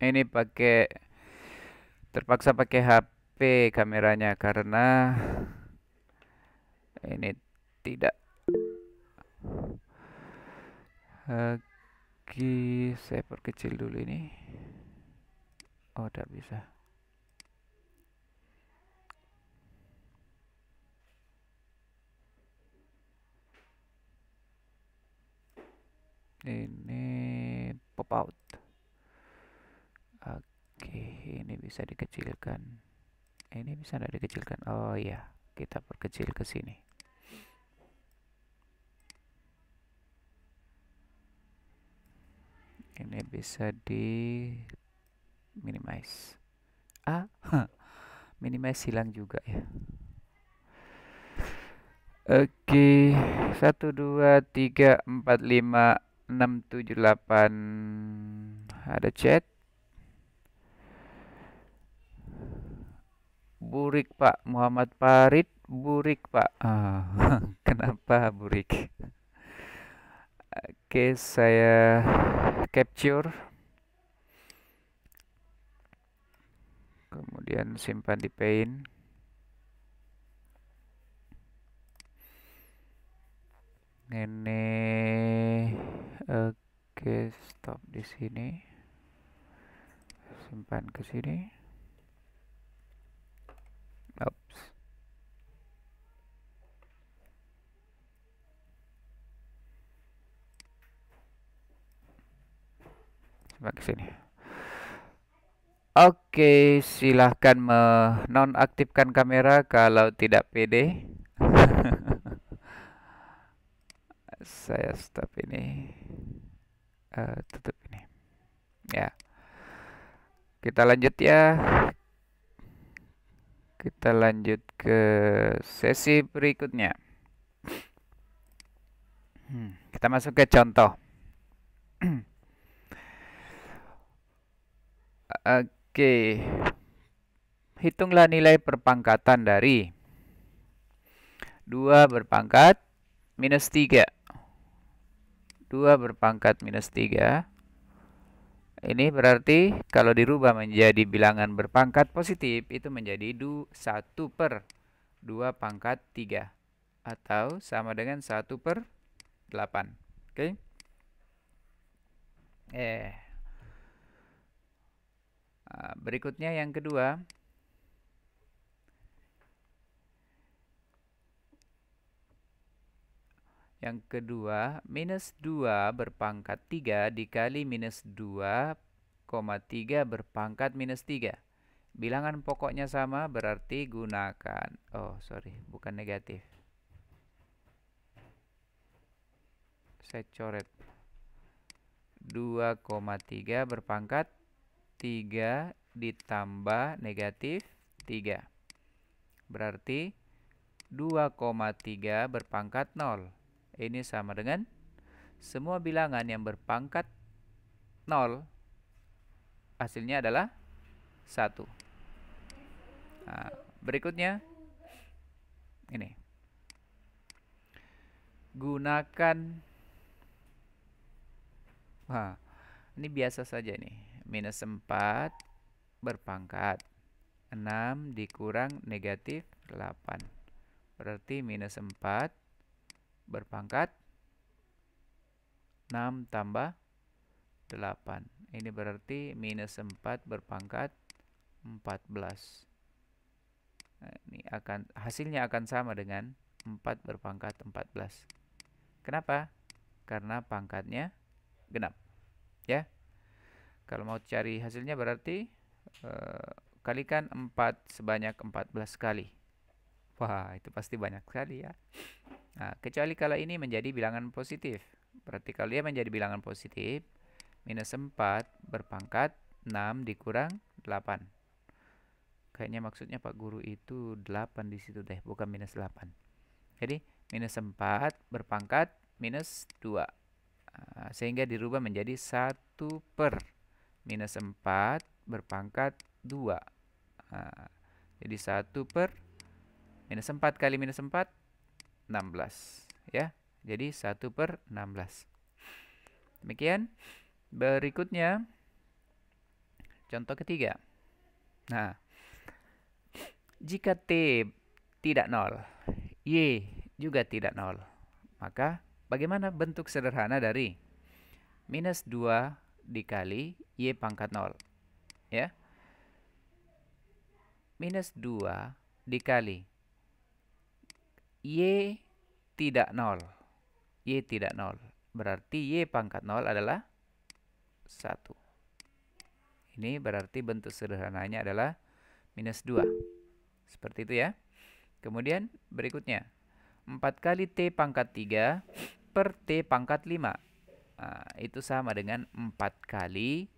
ini pakai terpaksa pakai HP kameranya karena ini tidak lagi saya perkecil dulu ini oh tidak bisa ini pop out oke ini bisa dikecilkan ini bisa tidak dikecilkan oh iya, kita perkecil ke sini ini bisa di minimize ah minimize hilang juga ya Oke, satu dua tiga empat lima enam tujuh delapan ada chat Burik Pak Muhammad Parit Burik Pak ah, <laughs> kenapa Burik Oke okay, saya capture kemudian simpan di paint ini oke okay, stop di sini simpan ke sini Oops. sini. Oke, silahkan menonaktifkan kamera kalau tidak pede. <laughs> Saya stop ini. Uh, tutup ini. Ya. Kita lanjut ya kita lanjut ke sesi berikutnya hmm, kita masuk ke contoh <clears throat> oke okay. hitunglah nilai perpangkatan dari dua berpangkat minus tiga. Dua berpangkat minus tiga. Ini berarti kalau dirubah menjadi bilangan berpangkat positif itu menjadi 1 per 2 pangkat 3 atau sama dengan 1 per 8. Oke. Okay? Eh. Ah, berikutnya yang kedua, Yang kedua, minus 2 berpangkat 3 dikali minus 2,3 berpangkat minus 3. Bilangan pokoknya sama berarti gunakan. Oh, sorry, bukan negatif. Saya coret. 2,3 berpangkat 3 ditambah negatif 3. Berarti 2,3 berpangkat 0. Ini sama dengan semua bilangan yang berpangkat 0 hasilnya adalah 1. Nah, berikutnya ini. Gunakan Wah, ini biasa saja nih. Minus 4 berpangkat 6 dikurang negatif 8. Berarti minus 4 berpangkat 6 tambah 8. Ini berarti minus 4 berpangkat 14. Nah, ini akan hasilnya akan sama dengan 4 berpangkat 14. Kenapa? Karena pangkatnya genap. Ya. Kalau mau cari hasilnya berarti eh, kalikan 4 sebanyak 14 kali. Wah, itu pasti banyak sekali ya. Nah, kecuali kalau ini menjadi bilangan positif. Berarti kalau dia menjadi bilangan positif, minus 4 berpangkat 6 dikurang 8. Kayaknya maksudnya Pak Guru itu 8 di situ deh, bukan minus 8. Jadi, minus 4 berpangkat minus 2. Ah, sehingga dirubah menjadi 1 per minus 4 berpangkat 2. Ah, jadi 1 per Minus 4 kali minus 4, 16. Ya, jadi 1 per 16. Demikian. Berikutnya, contoh ketiga. Nah, jika T tidak nol, Y juga tidak nol, maka bagaimana bentuk sederhana dari minus 2 dikali Y pangkat 0? Ya, minus 2 dikali Y tidak nol. Y tidak nol. Berarti Y pangkat nol adalah satu Ini berarti bentuk sederhananya adalah minus 2. Seperti itu ya. Kemudian berikutnya. 4 kali T pangkat 3 per T pangkat 5. Nah, itu sama dengan 4 kali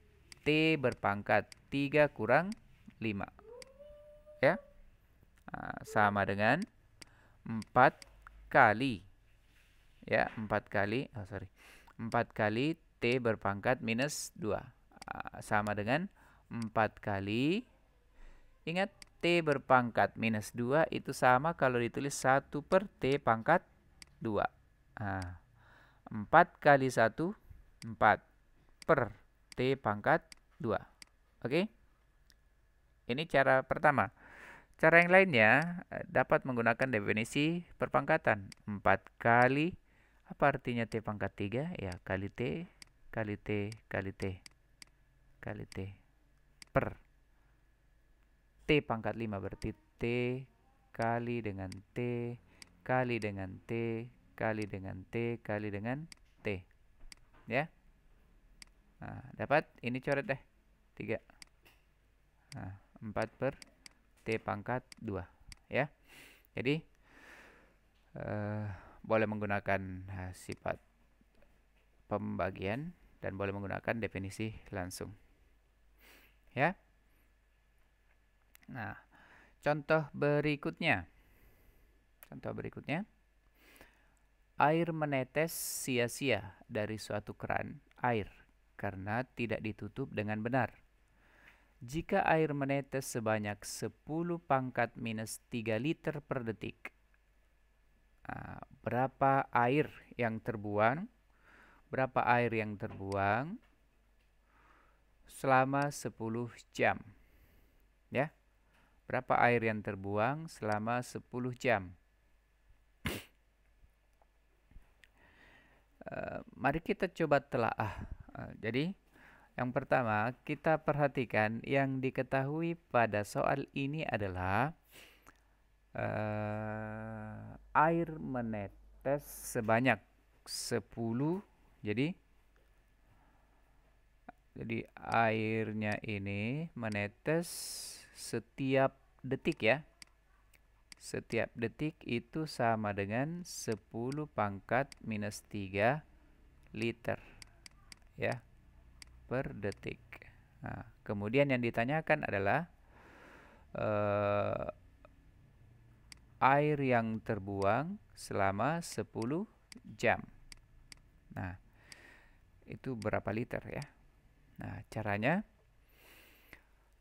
T berpangkat 3 kurang 5. Ya. Nah, sama dengan 4 kali ya 4 kali oh sorry 4 kali T berpangkat minus 2 sama dengan 4 kali ingat T berpangkat minus 2 itu sama kalau ditulis 1 per T pangkat 2 nah, 4 kali 1 4 per T pangkat 2 oke okay? ini cara pertama Cara yang lainnya eh, dapat menggunakan definisi perpangkatan 4 kali apa artinya T pangkat 3? Ya, kali T, kali T, kali T, kali T per T pangkat 5 berarti T kali dengan T kali dengan T kali dengan T kali dengan T ya nah, dapat ini coret deh 3 nah, 4 per T pangkat 2 ya. Jadi eh, boleh menggunakan eh, sifat pembagian dan boleh menggunakan definisi langsung. Ya. Nah, contoh berikutnya. Contoh berikutnya. Air menetes sia-sia dari suatu keran air karena tidak ditutup dengan benar jika air menetes sebanyak 10 pangkat minus 3 liter per detik. Nah, berapa air yang terbuang? Berapa air yang terbuang selama 10 jam? Ya. Berapa air yang terbuang selama 10 jam? Eh, mari kita coba telah. Ah, jadi yang pertama, kita perhatikan yang diketahui pada soal ini adalah uh, air menetes sebanyak 10. Jadi jadi airnya ini menetes setiap detik ya. Setiap detik itu sama dengan 10 pangkat minus 3 liter. Ya per detik. Nah, kemudian yang ditanyakan adalah uh, air yang terbuang selama 10 jam. Nah, itu berapa liter ya? Nah, caranya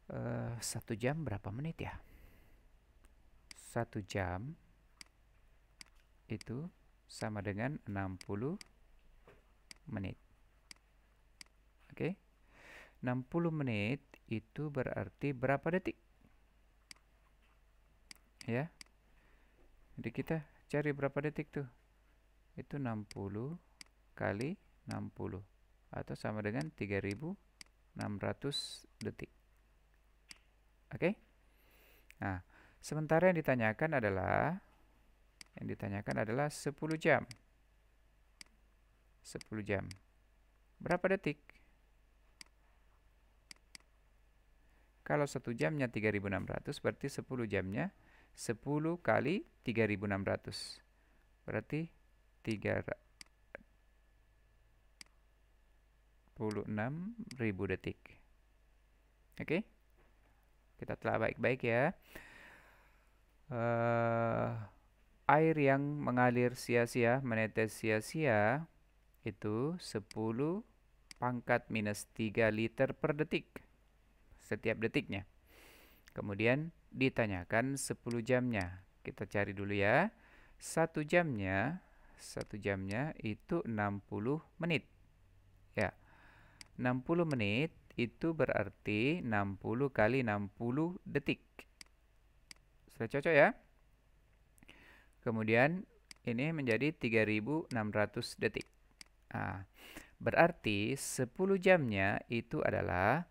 uh, satu jam berapa menit ya? Satu jam itu sama dengan 60 menit. Oke. Okay. 60 menit itu berarti berapa detik? Ya. Jadi kita cari berapa detik tuh. Itu 60 kali 60 atau sama dengan 3600 detik. Oke. Okay? Nah, sementara yang ditanyakan adalah yang ditanyakan adalah 10 jam. 10 jam. Berapa detik? Kalau 1 jamnya 3600 berarti 10 jamnya 10 kali 3600. Berarti 36.000 detik. Oke. Okay? Kita telah baik-baik ya. Uh, air yang mengalir sia-sia, menetes sia-sia itu 10 pangkat minus 3 liter per detik setiap detiknya. Kemudian ditanyakan 10 jamnya. Kita cari dulu ya. 1 jamnya, 1 jamnya itu 60 menit. Ya. 60 menit itu berarti 60 kali 60 detik. Sudah cocok ya? Kemudian ini menjadi 3600 detik. Nah, berarti 10 jamnya itu adalah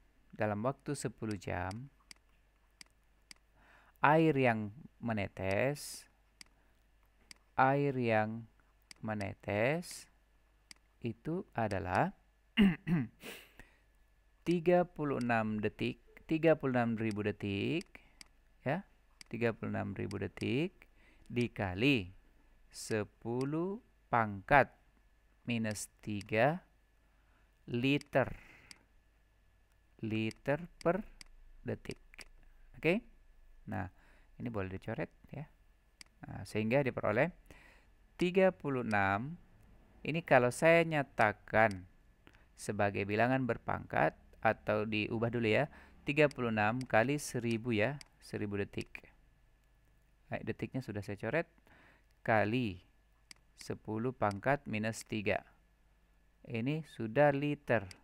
dalam waktu 10 jam air yang menetes air yang menetes itu adalah 36 <clears throat> detik 36.000 detik ya 36.000 detik dikali 10 pangkat minus 3 liter liter per detik. Oke. Okay? Nah, ini boleh dicoret ya. Nah, sehingga diperoleh 36 ini kalau saya nyatakan sebagai bilangan berpangkat atau diubah dulu ya. 36 kali 1000 ya, 1000 detik. Nah, detiknya sudah saya coret kali 10 pangkat minus 3. Ini sudah liter.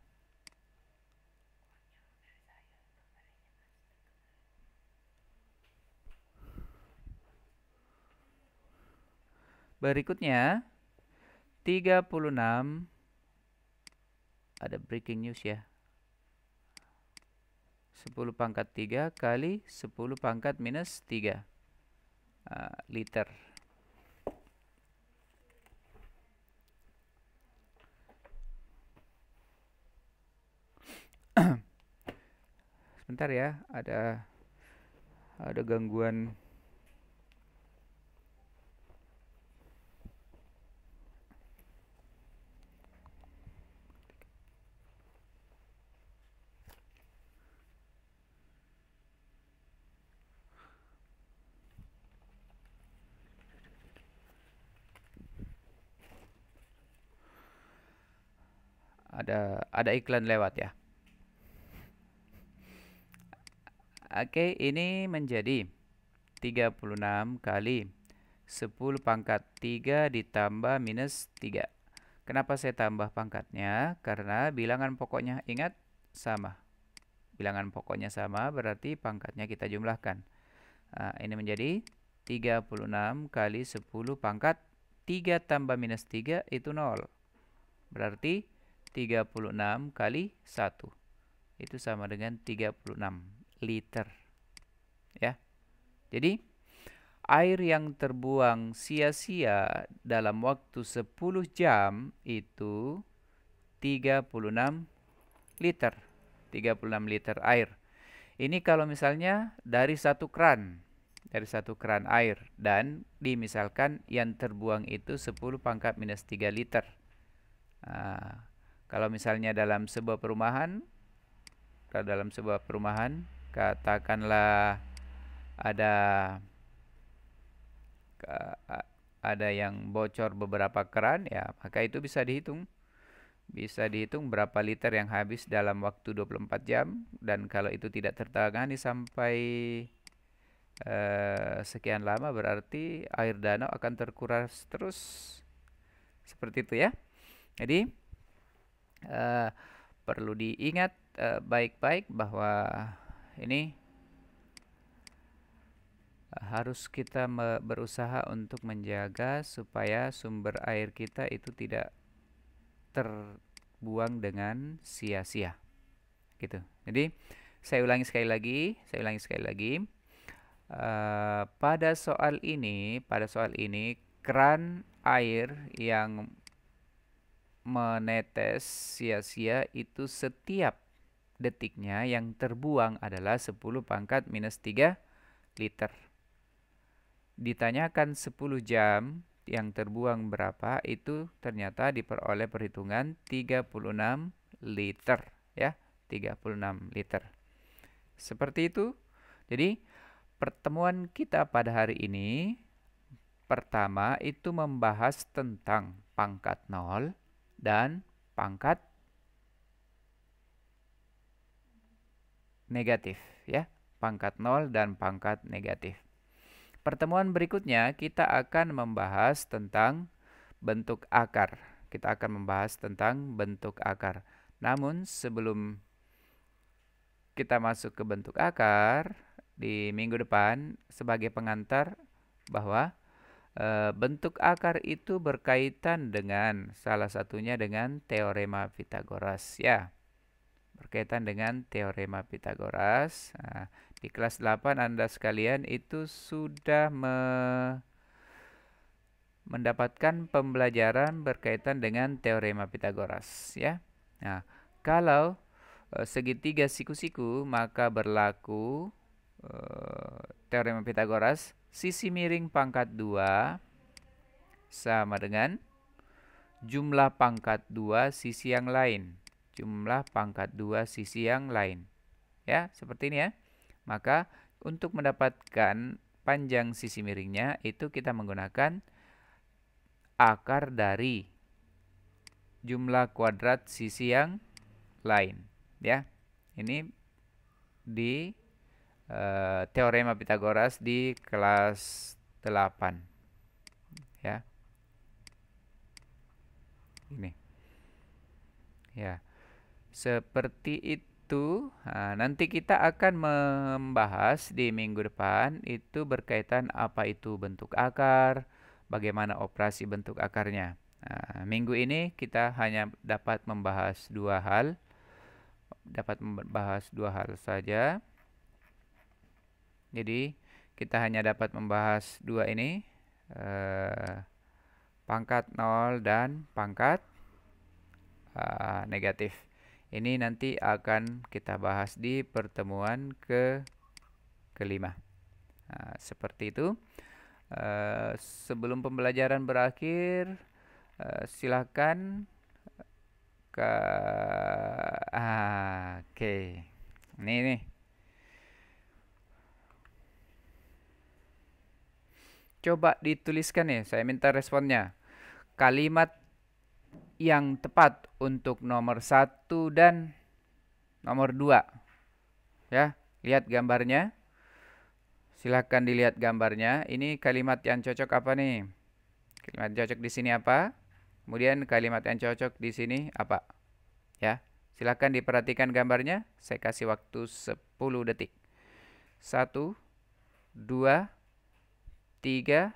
Berikutnya 36 ada breaking news ya. 10 pangkat 3 kali 10 pangkat minus 3 uh, ah, liter. <clears throat> Sebentar ya, ada ada gangguan ada iklan lewat ya. Oke, ini menjadi 36 kali 10 pangkat 3 ditambah minus 3. Kenapa saya tambah pangkatnya? Karena bilangan pokoknya ingat sama. Bilangan pokoknya sama berarti pangkatnya kita jumlahkan. Nah, ini menjadi 36 kali 10 pangkat 3 tambah minus 3 itu 0. Berarti 36 kali 1 itu sama dengan 36 liter ya jadi air yang terbuang sia-sia dalam waktu 10 jam itu 36 liter 36 liter air ini kalau misalnya dari satu keran dari satu keran air dan dimisalkan yang terbuang itu 10 pangkat minus 3 liter nah, kalau misalnya dalam sebuah perumahan, kalau dalam sebuah perumahan, katakanlah ada ada yang bocor beberapa keran, ya maka itu bisa dihitung. Bisa dihitung berapa liter yang habis dalam waktu 24 jam dan kalau itu tidak tertangani sampai Uh, sekian lama berarti air danau akan terkuras terus. Seperti itu ya. Jadi uh, perlu diingat eh, baik-baik uh, bahwa ini harus kita berusaha untuk menjaga supaya sumber air kita itu tidak terbuang dengan sia-sia gitu jadi saya ulangi sekali lagi saya ulangi sekali lagi uh, pada soal ini pada soal ini keran air yang menetes sia-sia itu setiap detiknya yang terbuang adalah 10 pangkat minus 3 liter. Ditanyakan 10 jam yang terbuang berapa itu ternyata diperoleh perhitungan 36 liter ya 36 liter seperti itu jadi pertemuan kita pada hari ini pertama itu membahas tentang pangkat nol dan pangkat negatif ya, pangkat 0 dan pangkat negatif. Pertemuan berikutnya kita akan membahas tentang bentuk akar. Kita akan membahas tentang bentuk akar. Namun sebelum kita masuk ke bentuk akar di minggu depan sebagai pengantar bahwa Eh, bentuk akar itu berkaitan dengan salah satunya dengan teorema Pitagoras ya. Berkaitan dengan teorema Pitagoras. Nah, di kelas 8 Anda sekalian itu sudah me mendapatkan pembelajaran berkaitan dengan teorema Pitagoras ya. Nah, kalau e, segitiga siku-siku maka berlaku e, teorema Pitagoras sisi miring pangkat 2 sama dengan jumlah pangkat 2 sisi yang lain. Jumlah pangkat 2 sisi yang lain. Ya, seperti ini ya. Maka untuk mendapatkan panjang sisi miringnya itu kita menggunakan akar dari jumlah kuadrat sisi yang lain ya ini di uh, teorema Pitagoras di kelas 8. Ya. Ini. Ya. Seperti itu, nah, nanti kita akan membahas di minggu depan itu berkaitan apa itu bentuk akar, bagaimana operasi bentuk akarnya. Nah, minggu ini kita hanya dapat membahas dua hal, dapat membahas dua hal saja. Jadi kita hanya dapat membahas dua ini eh, pangkat nol dan pangkat eh, negatif. Ini nanti akan kita bahas di pertemuan ke kelima. Nah, seperti itu. Uh, sebelum pembelajaran berakhir uh, silahkan ke ah, oke okay. ini nih coba dituliskan ya, saya minta responnya. Kalimat yang tepat untuk nomor satu dan nomor dua. Ya, lihat gambarnya. Silahkan dilihat gambarnya. Ini kalimat yang cocok apa nih? Kalimat cocok di sini apa? Kemudian kalimat yang cocok di sini apa? Ya, silahkan diperhatikan gambarnya. Saya kasih waktu 10 detik. 1, 2, tiga,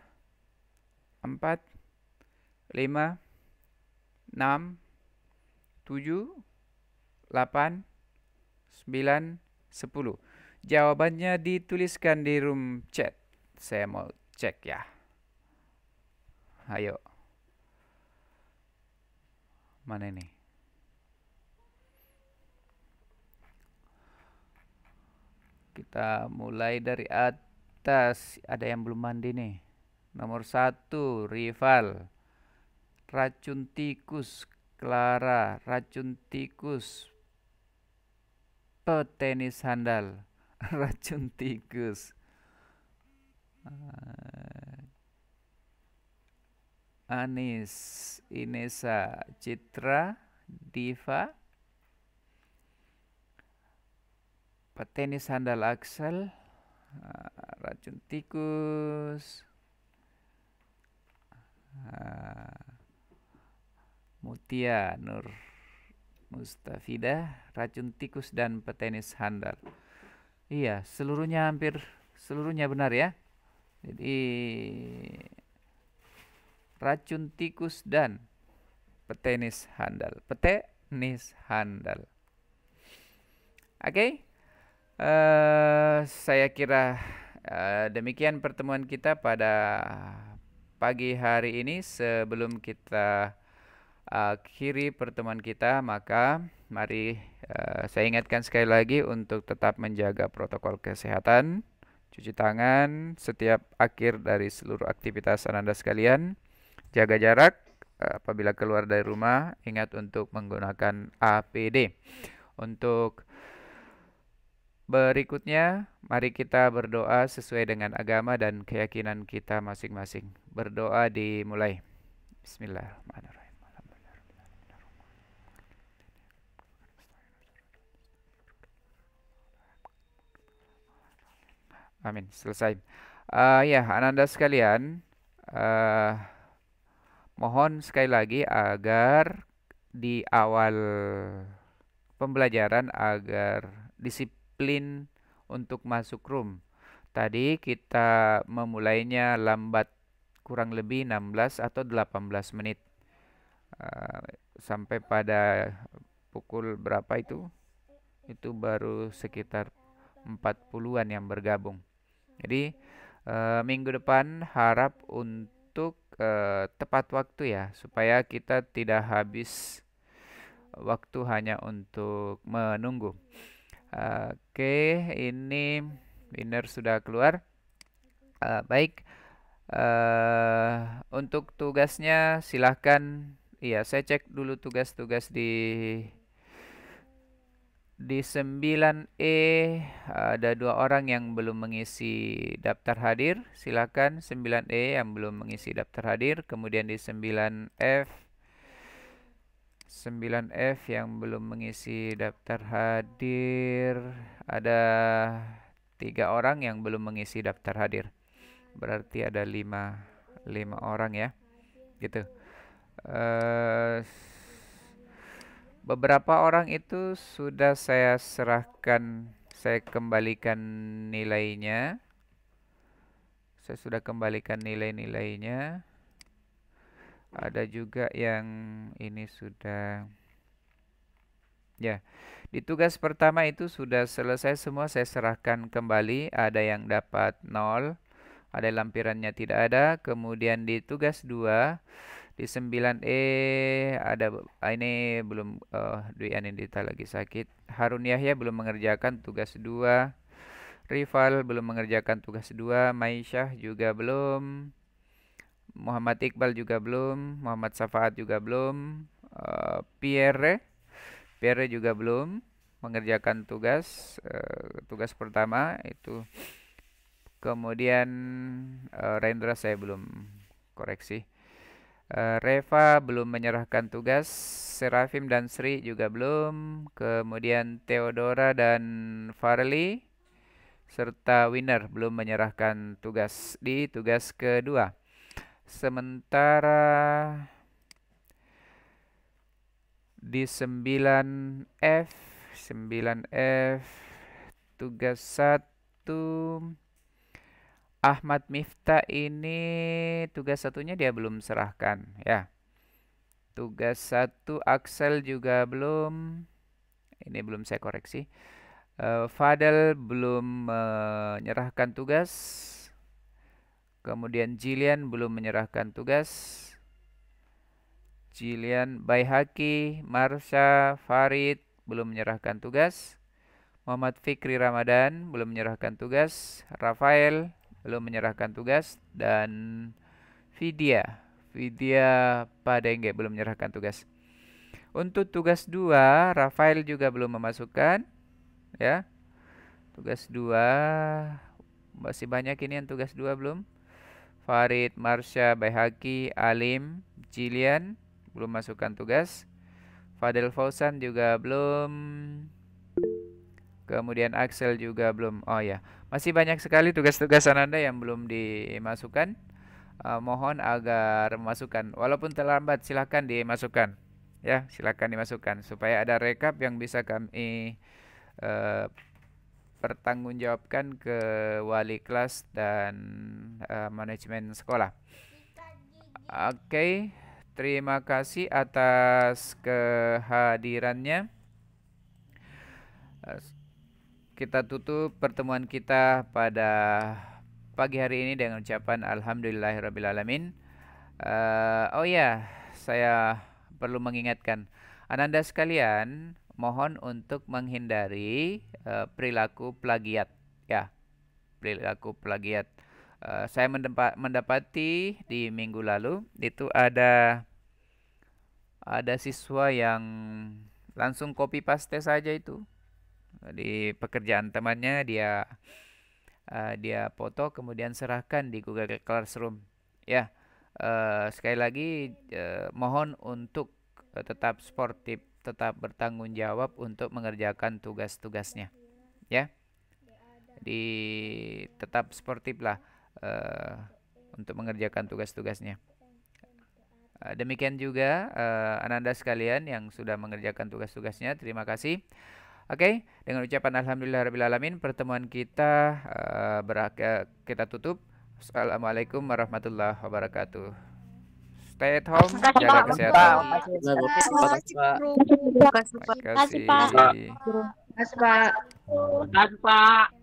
empat, lima, enam, tujuh, delapan, sembilan, sepuluh. Jawabannya dituliskan di room chat. Saya mau cek ya. Ayo. Mana ini? Kita mulai dari atas atas ada yang belum mandi nih. Nomor satu rival, racun tikus Clara, racun tikus petenis handal, <laughs> racun tikus. Eh, Anis, Inesa, Citra, Diva, petenis handal Axel, eh, racun tikus ah. Mutia Nur Mustafida, racun tikus dan petenis handal iya seluruhnya hampir seluruhnya benar ya jadi racun tikus dan petenis handal petenis handal oke okay? uh, eh, saya kira Eh, demikian pertemuan kita pada pagi hari ini sebelum kita eh, akhiri pertemuan kita maka mari eh, saya ingatkan sekali lagi untuk tetap menjaga protokol kesehatan cuci tangan setiap akhir dari seluruh aktivitas Anda sekalian jaga jarak apabila keluar dari rumah ingat untuk menggunakan APD untuk Berikutnya, mari kita berdoa sesuai dengan agama dan keyakinan kita masing-masing. Berdoa dimulai. Bismillahirrahmanirrahim. Amin. Selesai. Uh, ya, ananda sekalian, uh, mohon sekali lagi agar di awal pembelajaran agar disiplin disiplin untuk masuk room. Tadi kita memulainya lambat kurang lebih 16 atau 18 menit. Uh, sampai pada pukul berapa itu? Itu baru sekitar 40-an yang bergabung. Jadi uh, minggu depan harap untuk uh, tepat waktu ya supaya kita tidak habis waktu hanya untuk menunggu. Oke, ini winner sudah keluar. Uh, baik, uh, untuk tugasnya silahkan. Iya, saya cek dulu tugas-tugas di di 9E ada dua orang yang belum mengisi daftar hadir. Silakan 9E yang belum mengisi daftar hadir. Kemudian di 9F 9F yang belum mengisi daftar hadir ada tiga orang yang belum mengisi daftar hadir berarti ada lima lima orang ya gitu uh, beberapa orang itu sudah saya serahkan saya kembalikan nilainya saya sudah kembalikan nilai-nilainya ada juga yang ini sudah ya di tugas pertama itu sudah selesai semua saya serahkan kembali ada yang dapat nol. ada lampirannya tidak ada kemudian di tugas 2 di 9E ada ah, ini belum uh, oh, Dwi Anindita lagi sakit Harun Yahya belum mengerjakan tugas 2 Rival belum mengerjakan tugas 2 Maisyah juga belum Muhammad Iqbal juga belum, Muhammad Safaat juga belum, uh, Pierre, Pierre juga belum mengerjakan tugas uh, tugas pertama itu. Kemudian uh, Rendra saya belum koreksi. Uh, Reva belum menyerahkan tugas, Serafim dan Sri juga belum, kemudian Theodora dan Farley serta Winner belum menyerahkan tugas di tugas kedua. Sementara di 9F 9F tugas 1 Ahmad Miftah ini tugas satunya dia belum serahkan ya tugas satu Axel juga belum ini belum saya koreksi eh, Fadel belum menyerahkan eh, tugas Kemudian Jillian belum menyerahkan tugas. Jillian, Baihaki, Marsha, Farid belum menyerahkan tugas. Muhammad Fikri Ramadan belum menyerahkan tugas. Rafael belum menyerahkan tugas dan Vidya, Vidya Padengge belum menyerahkan tugas. Untuk tugas 2, Rafael juga belum memasukkan ya. Tugas 2 masih banyak ini yang tugas 2 belum. Farid, Marsha, Bayhaki, Alim, Jillian belum masukkan tugas. Fadel Fausan juga belum. Kemudian Axel juga belum. Oh ya, masih banyak sekali tugas tugas Anda yang belum dimasukkan. Uh, mohon agar memasukkan. Walaupun terlambat silahkan dimasukkan. Ya, silakan dimasukkan supaya ada rekap yang bisa kami uh, dipertanggungjawabkan ke wali kelas dan uh, manajemen sekolah. Oke, okay, terima kasih atas kehadirannya. Kita tutup pertemuan kita pada pagi hari ini dengan ucapan Alhamdulillahirrabbilalamin. Uh, oh ya, yeah, saya perlu mengingatkan. Ananda sekalian, mohon untuk menghindari uh, perilaku plagiat ya perilaku plagiat uh, saya mendapat, mendapati di minggu lalu itu ada ada siswa yang langsung copy paste saja itu di pekerjaan temannya dia uh, dia foto kemudian serahkan di Google Classroom ya uh, sekali lagi uh, mohon untuk tetap sportif tetap bertanggung jawab untuk mengerjakan tugas-tugasnya. Ya. Di tetap sportif lah uh, untuk mengerjakan tugas-tugasnya. Uh, demikian juga uh, ananda sekalian yang sudah mengerjakan tugas-tugasnya. Terima kasih. Oke, okay, dengan ucapan alhamdulillahirobbilalamin pertemuan kita uh, berakhir kita tutup. Assalamualaikum warahmatullahi wabarakatuh stay at home, Makasih, jaga Pak. kesehatan. kasih. Pak. kasih. Pak. kasih. Pak. Terima kasih, Pak.